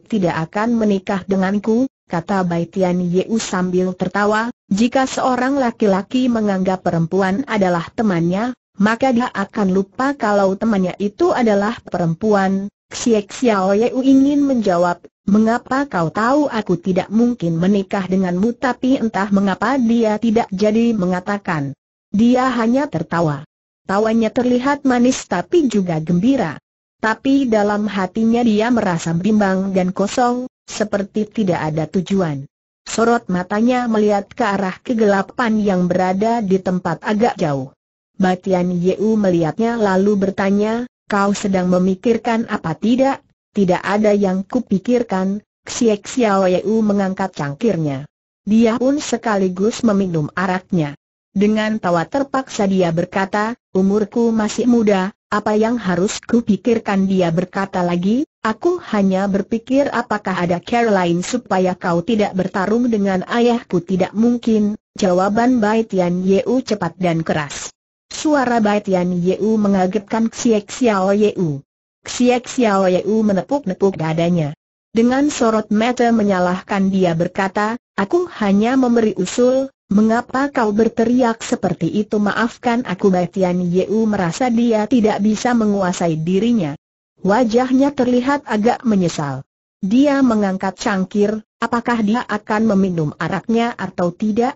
tidak akan menikah denganku, kata Bai Tian Yeu sambil tertawa, jika seorang laki-laki menganggap perempuan adalah temannya, maka dia akan lupa kalau temannya itu adalah perempuan, Xie Xiao Yeu ingin menjawab, mengapa kau tahu aku tidak mungkin menikah denganmu tapi entah mengapa dia tidak jadi mengatakan. Dia hanya tertawa. Tawanya terlihat manis tapi juga gembira. Tapi dalam hatinya dia merasa bimbang dan kosong, seperti tidak ada tujuan. Sorot matanya melihat ke arah kegelapan yang berada di tempat agak jauh. Batian Yeu melihatnya lalu bertanya, Kau sedang memikirkan apa tidak? Tidak ada yang kupikirkan, Xiek Xiao Yu mengangkat cangkirnya. Dia pun sekaligus meminum araknya. Dengan tawa terpaksa dia berkata, umurku masih muda, apa yang harus kupikirkan dia berkata lagi, aku hanya berpikir apakah ada Caroline supaya kau tidak bertarung dengan ayahku tidak mungkin, jawaban Bai Tian Yu cepat dan keras. Suara Bai Tian Yeu mengagetkan Xiek Xiao Yeu. Xiek Xiao Yeu menepuk-nepuk dadanya. Dengan sorot mata menyalahkan dia berkata, aku hanya memberi usul, mengapa kau berteriak seperti itu maafkan aku Bai Tian Yeu merasa dia tidak bisa menguasai dirinya. Wajahnya terlihat agak menyesal. Dia mengangkat cangkir, apakah dia akan meminum araknya atau tidak?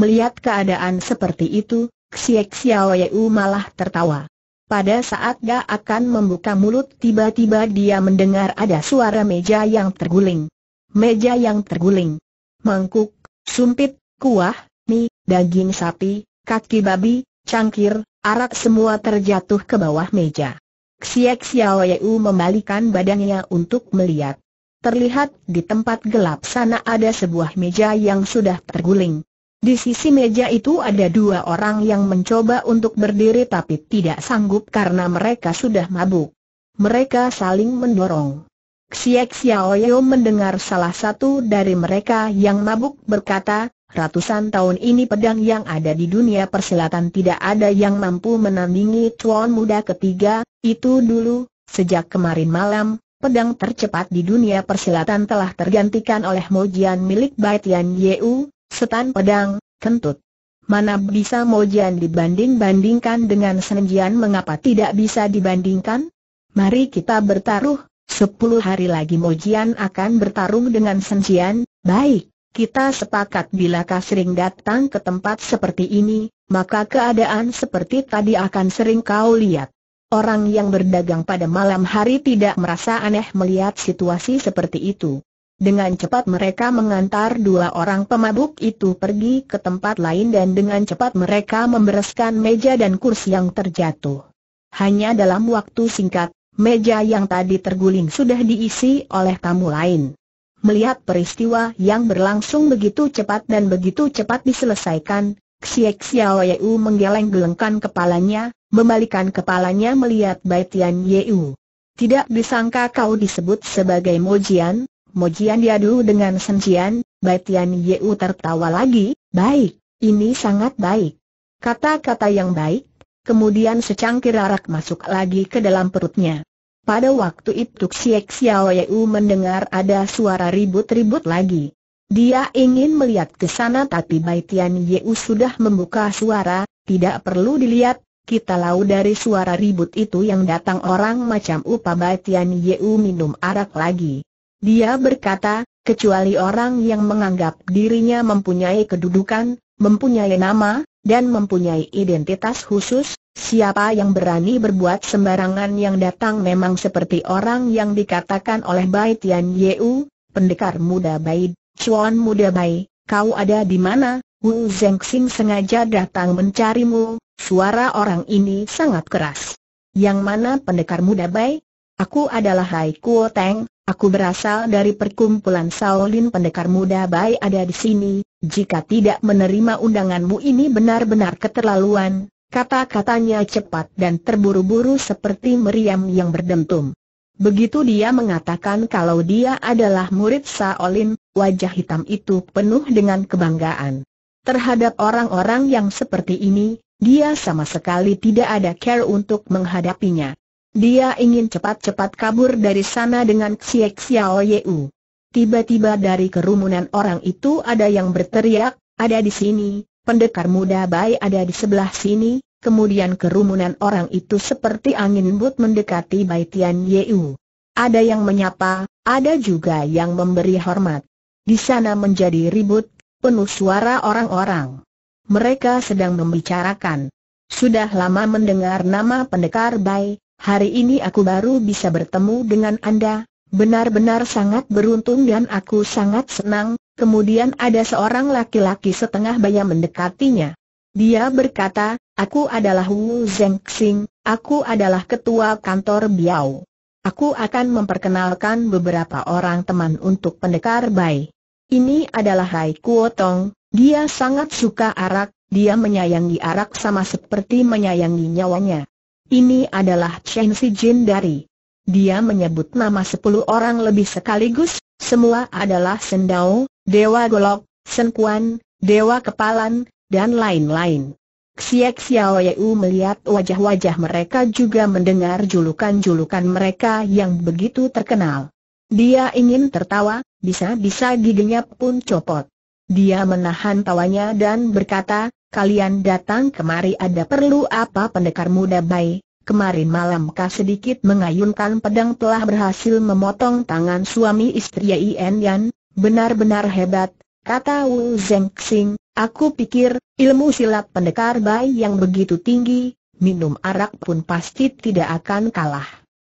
Melihat keadaan seperti itu, Xiek Xiao malah tertawa. Pada saat Ga akan membuka mulut tiba-tiba dia mendengar ada suara meja yang terguling. Meja yang terguling. Mangkuk, sumpit, kuah, mie, daging sapi, kaki babi, cangkir, arak semua terjatuh ke bawah meja. Xiek Xiao membalikan badannya untuk melihat. Terlihat di tempat gelap sana ada sebuah meja yang sudah terguling. Di sisi meja itu ada dua orang yang mencoba untuk berdiri tapi tidak sanggup karena mereka sudah mabuk. Mereka saling mendorong. Xiek Xiaoyo mendengar salah satu dari mereka yang mabuk berkata, ratusan tahun ini pedang yang ada di dunia persilatan tidak ada yang mampu menandingi tuan muda ketiga, itu dulu, sejak kemarin malam, pedang tercepat di dunia persilatan telah tergantikan oleh mojian milik Bai Tian Yeu, setan pedang, kentut. Mana bisa Mojian dibanding-bandingkan dengan Senjian mengapa tidak bisa dibandingkan? Mari kita bertaruh, sepuluh hari lagi Mojian akan bertarung dengan Senjian, baik, kita sepakat bila kau sering datang ke tempat seperti ini, maka keadaan seperti tadi akan sering kau lihat. Orang yang berdagang pada malam hari tidak merasa aneh melihat situasi seperti itu. Dengan cepat mereka mengantar dua orang pemabuk itu pergi ke tempat lain dan dengan cepat mereka membereskan meja dan kursi yang terjatuh. Hanya dalam waktu singkat, meja yang tadi terguling sudah diisi oleh tamu lain. Melihat peristiwa yang berlangsung begitu cepat dan begitu cepat diselesaikan, Xiek Xiao Yeu menggeleng-gelengkan kepalanya, membalikan kepalanya melihat Bai Tian Yeu. Tidak disangka kau disebut sebagai Mojian, Mojian diadu dengan Senjian, Bai Tian Yeu tertawa lagi, baik, ini sangat baik. Kata-kata yang baik, kemudian secangkir arak masuk lagi ke dalam perutnya. Pada waktu itu Xiek Xiao Yeu mendengar ada suara ribut-ribut lagi. Dia ingin melihat ke sana tapi Bai Tian Yeu sudah membuka suara, tidak perlu dilihat, kita lau dari suara ribut itu yang datang orang macam Upa Baitian Yeu minum arak lagi. Dia berkata, kecuali orang yang menganggap dirinya mempunyai kedudukan, mempunyai nama, dan mempunyai identitas khusus, siapa yang berani berbuat sembarangan yang datang memang seperti orang yang dikatakan oleh Bai Tian Yeu, pendekar muda Bai, Chuan muda Bai, kau ada di mana? Wu Zhengxing sengaja datang mencarimu, suara orang ini sangat keras. Yang mana pendekar muda Bai? Aku adalah Hai Kuo Teng, Aku berasal dari perkumpulan Shaolin pendekar muda baik ada di sini, jika tidak menerima undanganmu ini benar-benar keterlaluan, kata-katanya cepat dan terburu-buru seperti meriam yang berdentum. Begitu dia mengatakan kalau dia adalah murid Shaolin, wajah hitam itu penuh dengan kebanggaan. Terhadap orang-orang yang seperti ini, dia sama sekali tidak ada care untuk menghadapinya. Dia ingin cepat-cepat kabur dari sana dengan Xiek Xiao Yu. Tiba-tiba dari kerumunan orang itu ada yang berteriak, ada di sini, pendekar muda Bai ada di sebelah sini, kemudian kerumunan orang itu seperti angin but mendekati Bai Tian Yu. Ada yang menyapa, ada juga yang memberi hormat. Di sana menjadi ribut, penuh suara orang-orang. Mereka sedang membicarakan. Sudah lama mendengar nama pendekar Bai, hari ini aku baru bisa bertemu dengan Anda, benar-benar sangat beruntung dan aku sangat senang, kemudian ada seorang laki-laki setengah baya mendekatinya. Dia berkata, aku adalah Wu Zhengxing, aku adalah ketua kantor Biao. Aku akan memperkenalkan beberapa orang teman untuk pendekar Bai. Ini adalah Hai Tong, dia sangat suka arak, dia menyayangi arak sama seperti menyayangi nyawanya. Ini adalah Chen Jin dari. Dia menyebut nama sepuluh orang lebih sekaligus, semua adalah Sendao, Dewa Golok, Senkuan, Dewa Kepalan, dan lain-lain. Xiek Xiao Yu melihat wajah-wajah mereka juga mendengar julukan-julukan mereka yang begitu terkenal. Dia ingin tertawa, bisa-bisa giginya pun copot. Dia menahan tawanya dan berkata, kalian datang kemari ada perlu apa pendekar muda baik? Kemarin malam kah sedikit mengayunkan pedang telah berhasil memotong tangan suami istri Yin Yan, benar-benar hebat, kata Wu Zeng Xing, aku pikir, ilmu silat pendekar bayi yang begitu tinggi, minum arak pun pasti tidak akan kalah.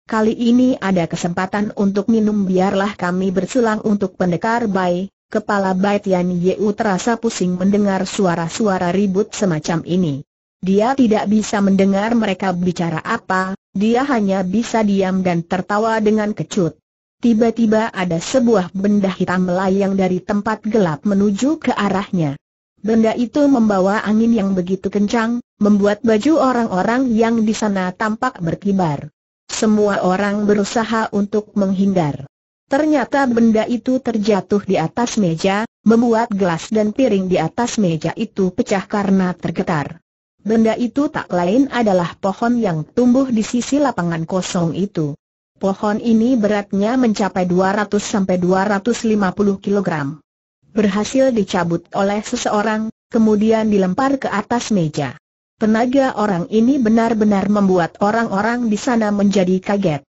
Kali ini ada kesempatan untuk minum biarlah kami bersulang untuk pendekar bayi, Kepala Bait Tian Yeu terasa pusing mendengar suara-suara ribut semacam ini. Dia tidak bisa mendengar mereka bicara apa, dia hanya bisa diam dan tertawa dengan kecut. Tiba-tiba ada sebuah benda hitam melayang dari tempat gelap menuju ke arahnya. Benda itu membawa angin yang begitu kencang, membuat baju orang-orang yang di sana tampak berkibar. Semua orang berusaha untuk menghindar. Ternyata benda itu terjatuh di atas meja, membuat gelas dan piring di atas meja itu pecah karena tergetar. Benda itu tak lain adalah pohon yang tumbuh di sisi lapangan kosong itu. Pohon ini beratnya mencapai 200-250 kg. Berhasil dicabut oleh seseorang, kemudian dilempar ke atas meja. Tenaga orang ini benar-benar membuat orang-orang di sana menjadi kaget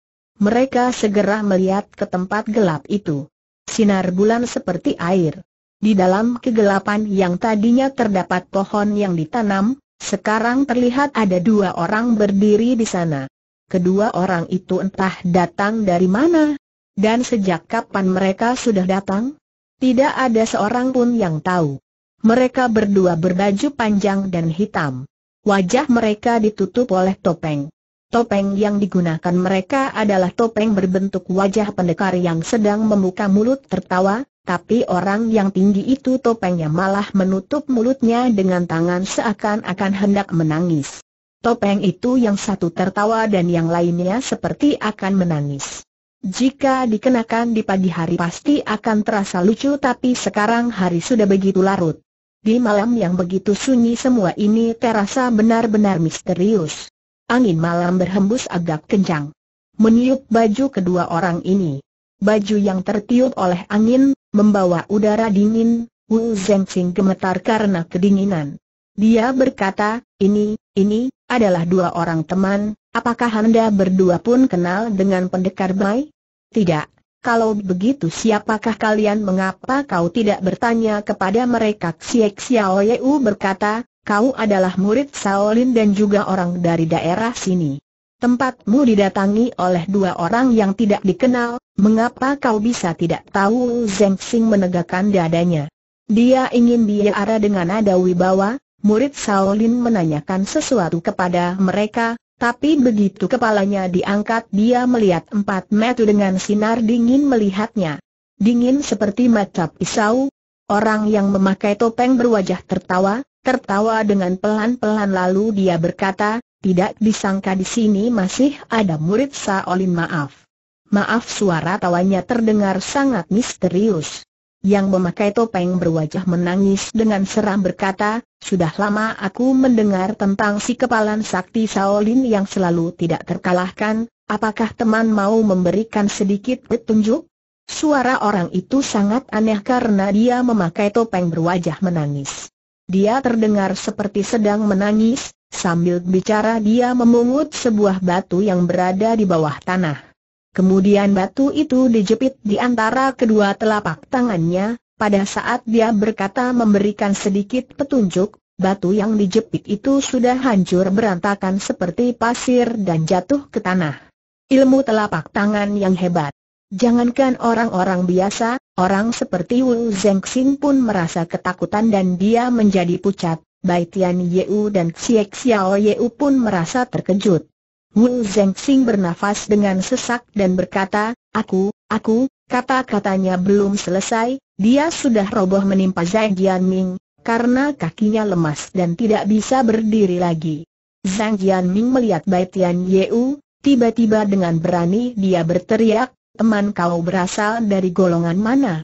mereka segera melihat ke tempat gelap itu. Sinar bulan seperti air. Di dalam kegelapan yang tadinya terdapat pohon yang ditanam, sekarang terlihat ada dua orang berdiri di sana. Kedua orang itu entah datang dari mana, dan sejak kapan mereka sudah datang? Tidak ada seorang pun yang tahu. Mereka berdua berbaju panjang dan hitam. Wajah mereka ditutup oleh topeng. Topeng yang digunakan mereka adalah topeng berbentuk wajah pendekar yang sedang membuka mulut tertawa, tapi orang yang tinggi itu topengnya malah menutup mulutnya dengan tangan seakan-akan hendak menangis. Topeng itu yang satu tertawa dan yang lainnya seperti akan menangis. Jika dikenakan di pagi hari pasti akan terasa lucu tapi sekarang hari sudah begitu larut. Di malam yang begitu sunyi semua ini terasa benar-benar misterius. Angin malam berhembus agak kencang. Meniup baju kedua orang ini. Baju yang tertiup oleh angin, membawa udara dingin, Wu Zengxing gemetar karena kedinginan. Dia berkata, ini, ini, adalah dua orang teman, apakah Anda berdua pun kenal dengan pendekar Bai? Tidak. Kalau begitu siapakah kalian mengapa kau tidak bertanya kepada mereka Xie Xiao berkata, kau adalah murid Shaolin dan juga orang dari daerah sini. Tempatmu didatangi oleh dua orang yang tidak dikenal, mengapa kau bisa tidak tahu Zeng Xing menegakkan dadanya. Dia ingin biara dengan ada wibawa, murid Shaolin menanyakan sesuatu kepada mereka, tapi begitu kepalanya diangkat dia melihat empat metu dengan sinar dingin melihatnya. Dingin seperti mata pisau, orang yang memakai topeng berwajah tertawa, tertawa dengan pelan-pelan lalu dia berkata, tidak disangka di sini masih ada murid Saolin maaf. Maaf suara tawanya terdengar sangat misterius. Yang memakai topeng berwajah menangis dengan seram berkata, sudah lama aku mendengar tentang si kepalan sakti Saolin yang selalu tidak terkalahkan, apakah teman mau memberikan sedikit petunjuk? Suara orang itu sangat aneh karena dia memakai topeng berwajah menangis. Dia terdengar seperti sedang menangis, sambil bicara dia memungut sebuah batu yang berada di bawah tanah. Kemudian batu itu dijepit di antara kedua telapak tangannya, pada saat dia berkata memberikan sedikit petunjuk, batu yang dijepit itu sudah hancur berantakan seperti pasir dan jatuh ke tanah. Ilmu telapak tangan yang hebat Jangankan orang-orang biasa, orang seperti Wu Zengxing pun merasa ketakutan dan dia menjadi pucat. Bai Tian Yeu dan Xiek Xiao Yeu pun merasa terkejut. Wu Zengxing bernafas dengan sesak dan berkata, Aku, aku, kata-katanya belum selesai, dia sudah roboh menimpa Zhang Jianming, karena kakinya lemas dan tidak bisa berdiri lagi. Zhang Jianming melihat Bai Tian Yeu, tiba-tiba dengan berani dia berteriak, teman kau berasal dari golongan mana?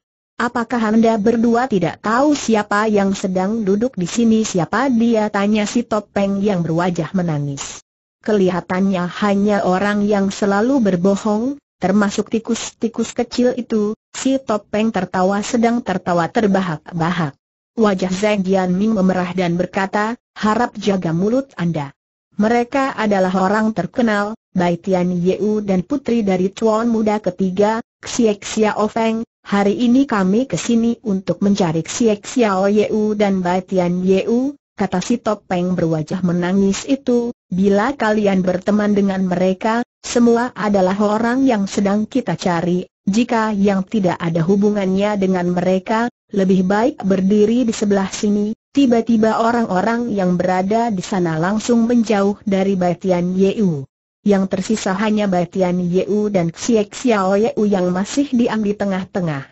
Apakah anda berdua tidak tahu siapa yang sedang duduk di sini siapa dia tanya si topeng yang berwajah menangis. Kelihatannya hanya orang yang selalu berbohong, termasuk tikus-tikus kecil itu, si topeng tertawa sedang tertawa terbahak-bahak. Wajah Zeng Jianming memerah dan berkata, harap jaga mulut anda. Mereka adalah orang terkenal, Bai Tian Yeu dan putri dari Chuan muda ketiga, Xiek Xiao Feng, hari ini kami ke sini untuk mencari Xiek Xiao Yeu dan Bai Tian Yeu, kata si Top Peng berwajah menangis itu, bila kalian berteman dengan mereka, semua adalah orang yang sedang kita cari, jika yang tidak ada hubungannya dengan mereka, lebih baik berdiri di sebelah sini, tiba-tiba orang-orang yang berada di sana langsung menjauh dari Bai Tian Yeu yang tersisa hanya Bai Yeu dan Xiek Xiao Yeu yang masih diam di tengah-tengah.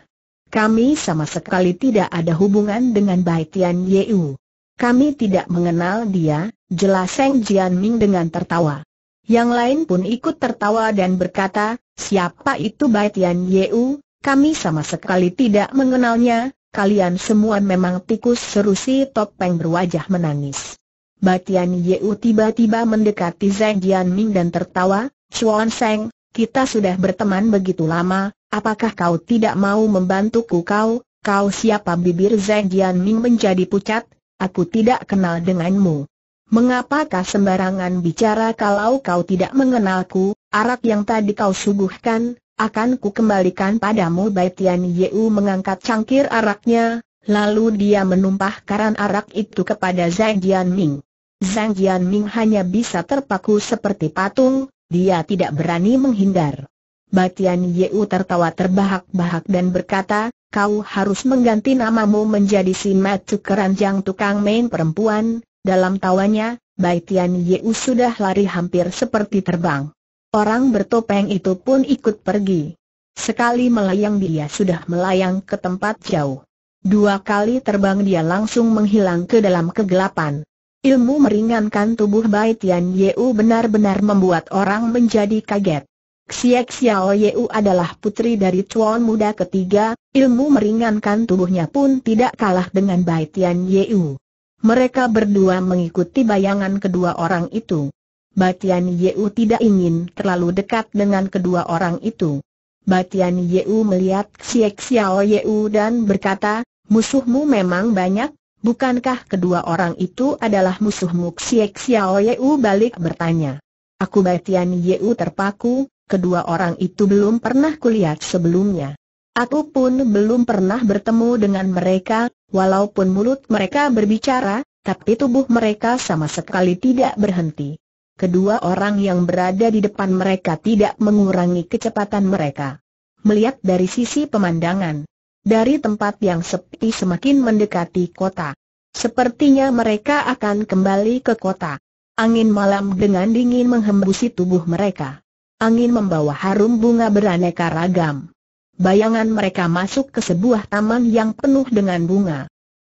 Kami sama sekali tidak ada hubungan dengan Bai Yeu. Kami tidak mengenal dia, jelas Seng Jian Ming dengan tertawa. Yang lain pun ikut tertawa dan berkata, siapa itu Bai Yeu, kami sama sekali tidak mengenalnya, kalian semua memang tikus serusi. Topeng berwajah menangis. Batian Yeu tiba-tiba mendekati Zeng Jianming dan tertawa, Chuan Seng, kita sudah berteman begitu lama, apakah kau tidak mau membantuku kau, kau siapa bibir Zeng Jianming menjadi pucat, aku tidak kenal denganmu. Mengapakah sembarangan bicara kalau kau tidak mengenalku, arak yang tadi kau suguhkan, akan ku kembalikan padamu Batian Yeu mengangkat cangkir araknya, Lalu dia menumpahkan arak itu kepada Zhang Jianming. Zhang Jianming hanya bisa terpaku seperti patung, dia tidak berani menghindar. Batian Yeu tertawa terbahak-bahak dan berkata, kau harus mengganti namamu menjadi si Matu Keranjang Tukang Main Perempuan, dalam tawanya, Batian Yeu sudah lari hampir seperti terbang. Orang bertopeng itu pun ikut pergi. Sekali melayang dia sudah melayang ke tempat jauh. Dua kali terbang dia langsung menghilang ke dalam kegelapan. Ilmu meringankan tubuh Bai Tian Yeu benar-benar membuat orang menjadi kaget. Xiek Xiao Yeu adalah putri dari Chuan muda ketiga, ilmu meringankan tubuhnya pun tidak kalah dengan Bai Tian Yeu. Mereka berdua mengikuti bayangan kedua orang itu. Batian Yeu tidak ingin terlalu dekat dengan kedua orang itu. Batian Yeu melihat Xiek Xiao Yeu dan berkata, musuhmu memang banyak, Bukankah kedua orang itu adalah musuhmu Xiek Xiao Yeu balik bertanya. Aku Baitian Yeu terpaku, kedua orang itu belum pernah kulihat sebelumnya. Aku pun belum pernah bertemu dengan mereka, walaupun mulut mereka berbicara, tapi tubuh mereka sama sekali tidak berhenti. Kedua orang yang berada di depan mereka tidak mengurangi kecepatan mereka. Melihat dari sisi pemandangan, dari tempat yang sepi semakin mendekati kota. Sepertinya mereka akan kembali ke kota. Angin malam dengan dingin menghembusi tubuh mereka. Angin membawa harum bunga beraneka ragam. Bayangan mereka masuk ke sebuah taman yang penuh dengan bunga.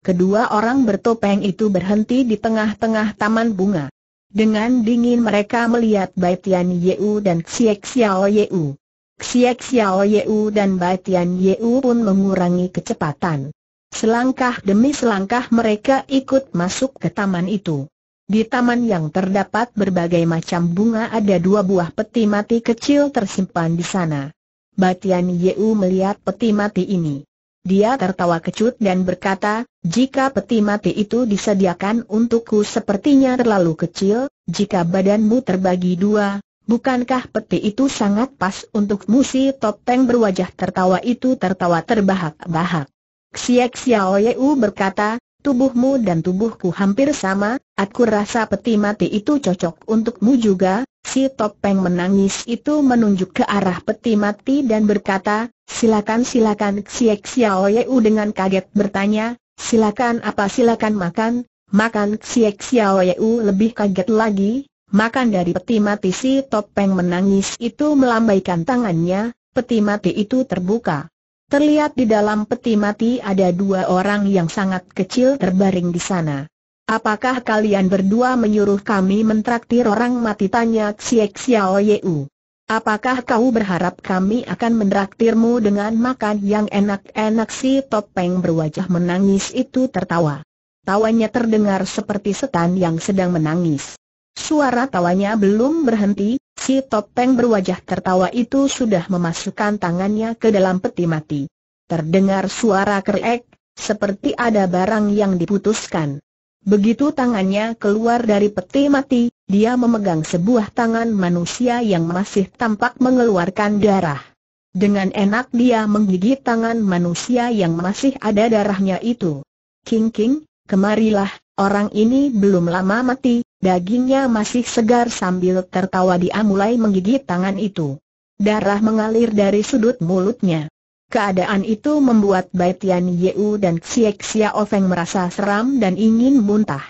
Kedua orang bertopeng itu berhenti di tengah-tengah taman bunga. Dengan dingin mereka melihat Bai Tian Yeu dan Xie Xiao Yeu. Siak Xiao Yeu dan Batian Yeu pun mengurangi kecepatan. Selangkah demi selangkah mereka ikut masuk ke taman itu. Di taman yang terdapat berbagai macam bunga ada dua buah peti mati kecil tersimpan di sana. Batian Yeu melihat peti mati ini. Dia tertawa kecut dan berkata, jika peti mati itu disediakan untukku sepertinya terlalu kecil, jika badanmu terbagi dua, Bukankah peti itu sangat pas untuk musi topeng berwajah tertawa itu tertawa terbahak-bahak? Xiek Xiao Yeu berkata, tubuhmu dan tubuhku hampir sama, aku rasa peti mati itu cocok untukmu juga, si topeng menangis itu menunjuk ke arah peti mati dan berkata, silakan silakan Xiek Xiao Yeu dengan kaget bertanya, silakan apa silakan makan, makan Xiek Xiao Yeu lebih kaget lagi, Makan dari peti mati si topeng menangis itu melambaikan tangannya, peti mati itu terbuka. Terlihat di dalam peti mati ada dua orang yang sangat kecil terbaring di sana. Apakah kalian berdua menyuruh kami mentraktir orang mati tanya Xiek Xiao Yeu? Apakah kau berharap kami akan mentraktirmu dengan makan yang enak-enak si topeng berwajah menangis itu tertawa. Tawanya terdengar seperti setan yang sedang menangis. Suara tawanya belum berhenti, si topeng berwajah tertawa itu sudah memasukkan tangannya ke dalam peti mati. Terdengar suara kerek, seperti ada barang yang diputuskan. Begitu tangannya keluar dari peti mati, dia memegang sebuah tangan manusia yang masih tampak mengeluarkan darah. Dengan enak dia menggigit tangan manusia yang masih ada darahnya itu. King King, kemarilah, orang ini belum lama mati, Dagingnya masih segar sambil tertawa dia mulai menggigit tangan itu. Darah mengalir dari sudut mulutnya. Keadaan itu membuat Bai Tian Yeu dan Xiek Xia Ofeng merasa seram dan ingin muntah.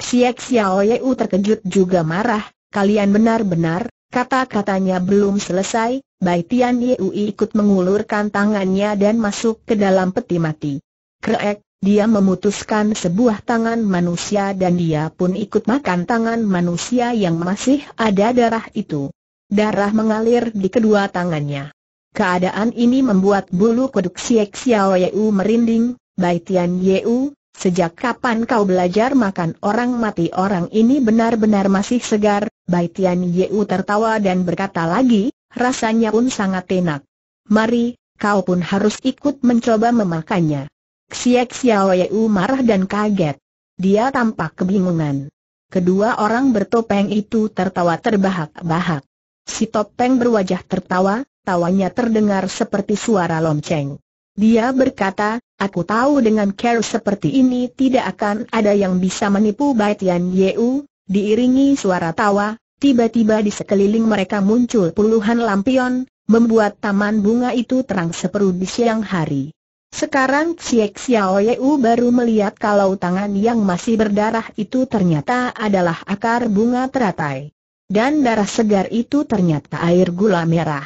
Xiek Xia Yeu terkejut juga marah, kalian benar-benar, kata-katanya belum selesai, Bai Tian Yeu ikut mengulurkan tangannya dan masuk ke dalam peti mati. Krek, dia memutuskan sebuah tangan manusia dan dia pun ikut makan tangan manusia yang masih ada darah itu. Darah mengalir di kedua tangannya. Keadaan ini membuat bulu kuduk Siek Xiao Yeu merinding, Baitian Tian Yeu, sejak kapan kau belajar makan orang mati orang ini benar-benar masih segar, Baitian Tian Yeu tertawa dan berkata lagi, rasanya pun sangat enak. Mari, kau pun harus ikut mencoba memakannya. Xiek Xiao Yu marah dan kaget. Dia tampak kebingungan. Kedua orang bertopeng itu tertawa terbahak-bahak. Si topeng berwajah tertawa, tawanya terdengar seperti suara lonceng. Dia berkata, aku tahu dengan care seperti ini tidak akan ada yang bisa menipu Baitian Yeu, diiringi suara tawa, tiba-tiba di sekeliling mereka muncul puluhan lampion, membuat taman bunga itu terang seperti di siang hari. Sekarang Ciek Xiao baru melihat kalau tangan yang masih berdarah itu ternyata adalah akar bunga teratai. Dan darah segar itu ternyata air gula merah.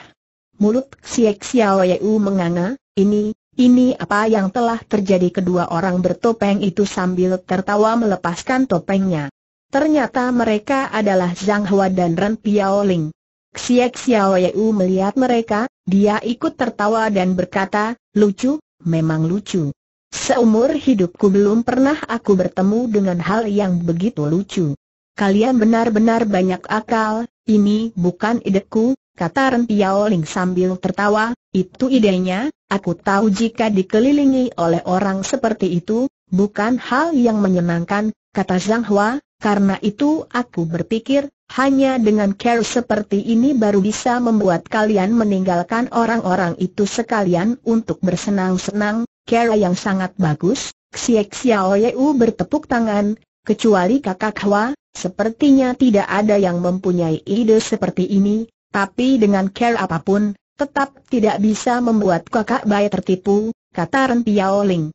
Mulut Ciek Xiao menganga, ini, ini apa yang telah terjadi kedua orang bertopeng itu sambil tertawa melepaskan topengnya. Ternyata mereka adalah Zhang Hua dan Ren Piaoling. Xiek Xiao melihat mereka, dia ikut tertawa dan berkata, lucu, memang lucu. Seumur hidupku belum pernah aku bertemu dengan hal yang begitu lucu. Kalian benar-benar banyak akal, ini bukan ideku, kata Rentiao Ling sambil tertawa, itu idenya, aku tahu jika dikelilingi oleh orang seperti itu, bukan hal yang menyenangkan, kata Zhang Hua, karena itu aku berpikir, hanya dengan care seperti ini baru bisa membuat kalian meninggalkan orang-orang itu sekalian untuk bersenang-senang, care yang sangat bagus, Xiek Xiao Yeu bertepuk tangan, kecuali kakak Hwa, sepertinya tidak ada yang mempunyai ide seperti ini, tapi dengan care apapun, tetap tidak bisa membuat kakak Bai tertipu, kata Ren Piao Ling.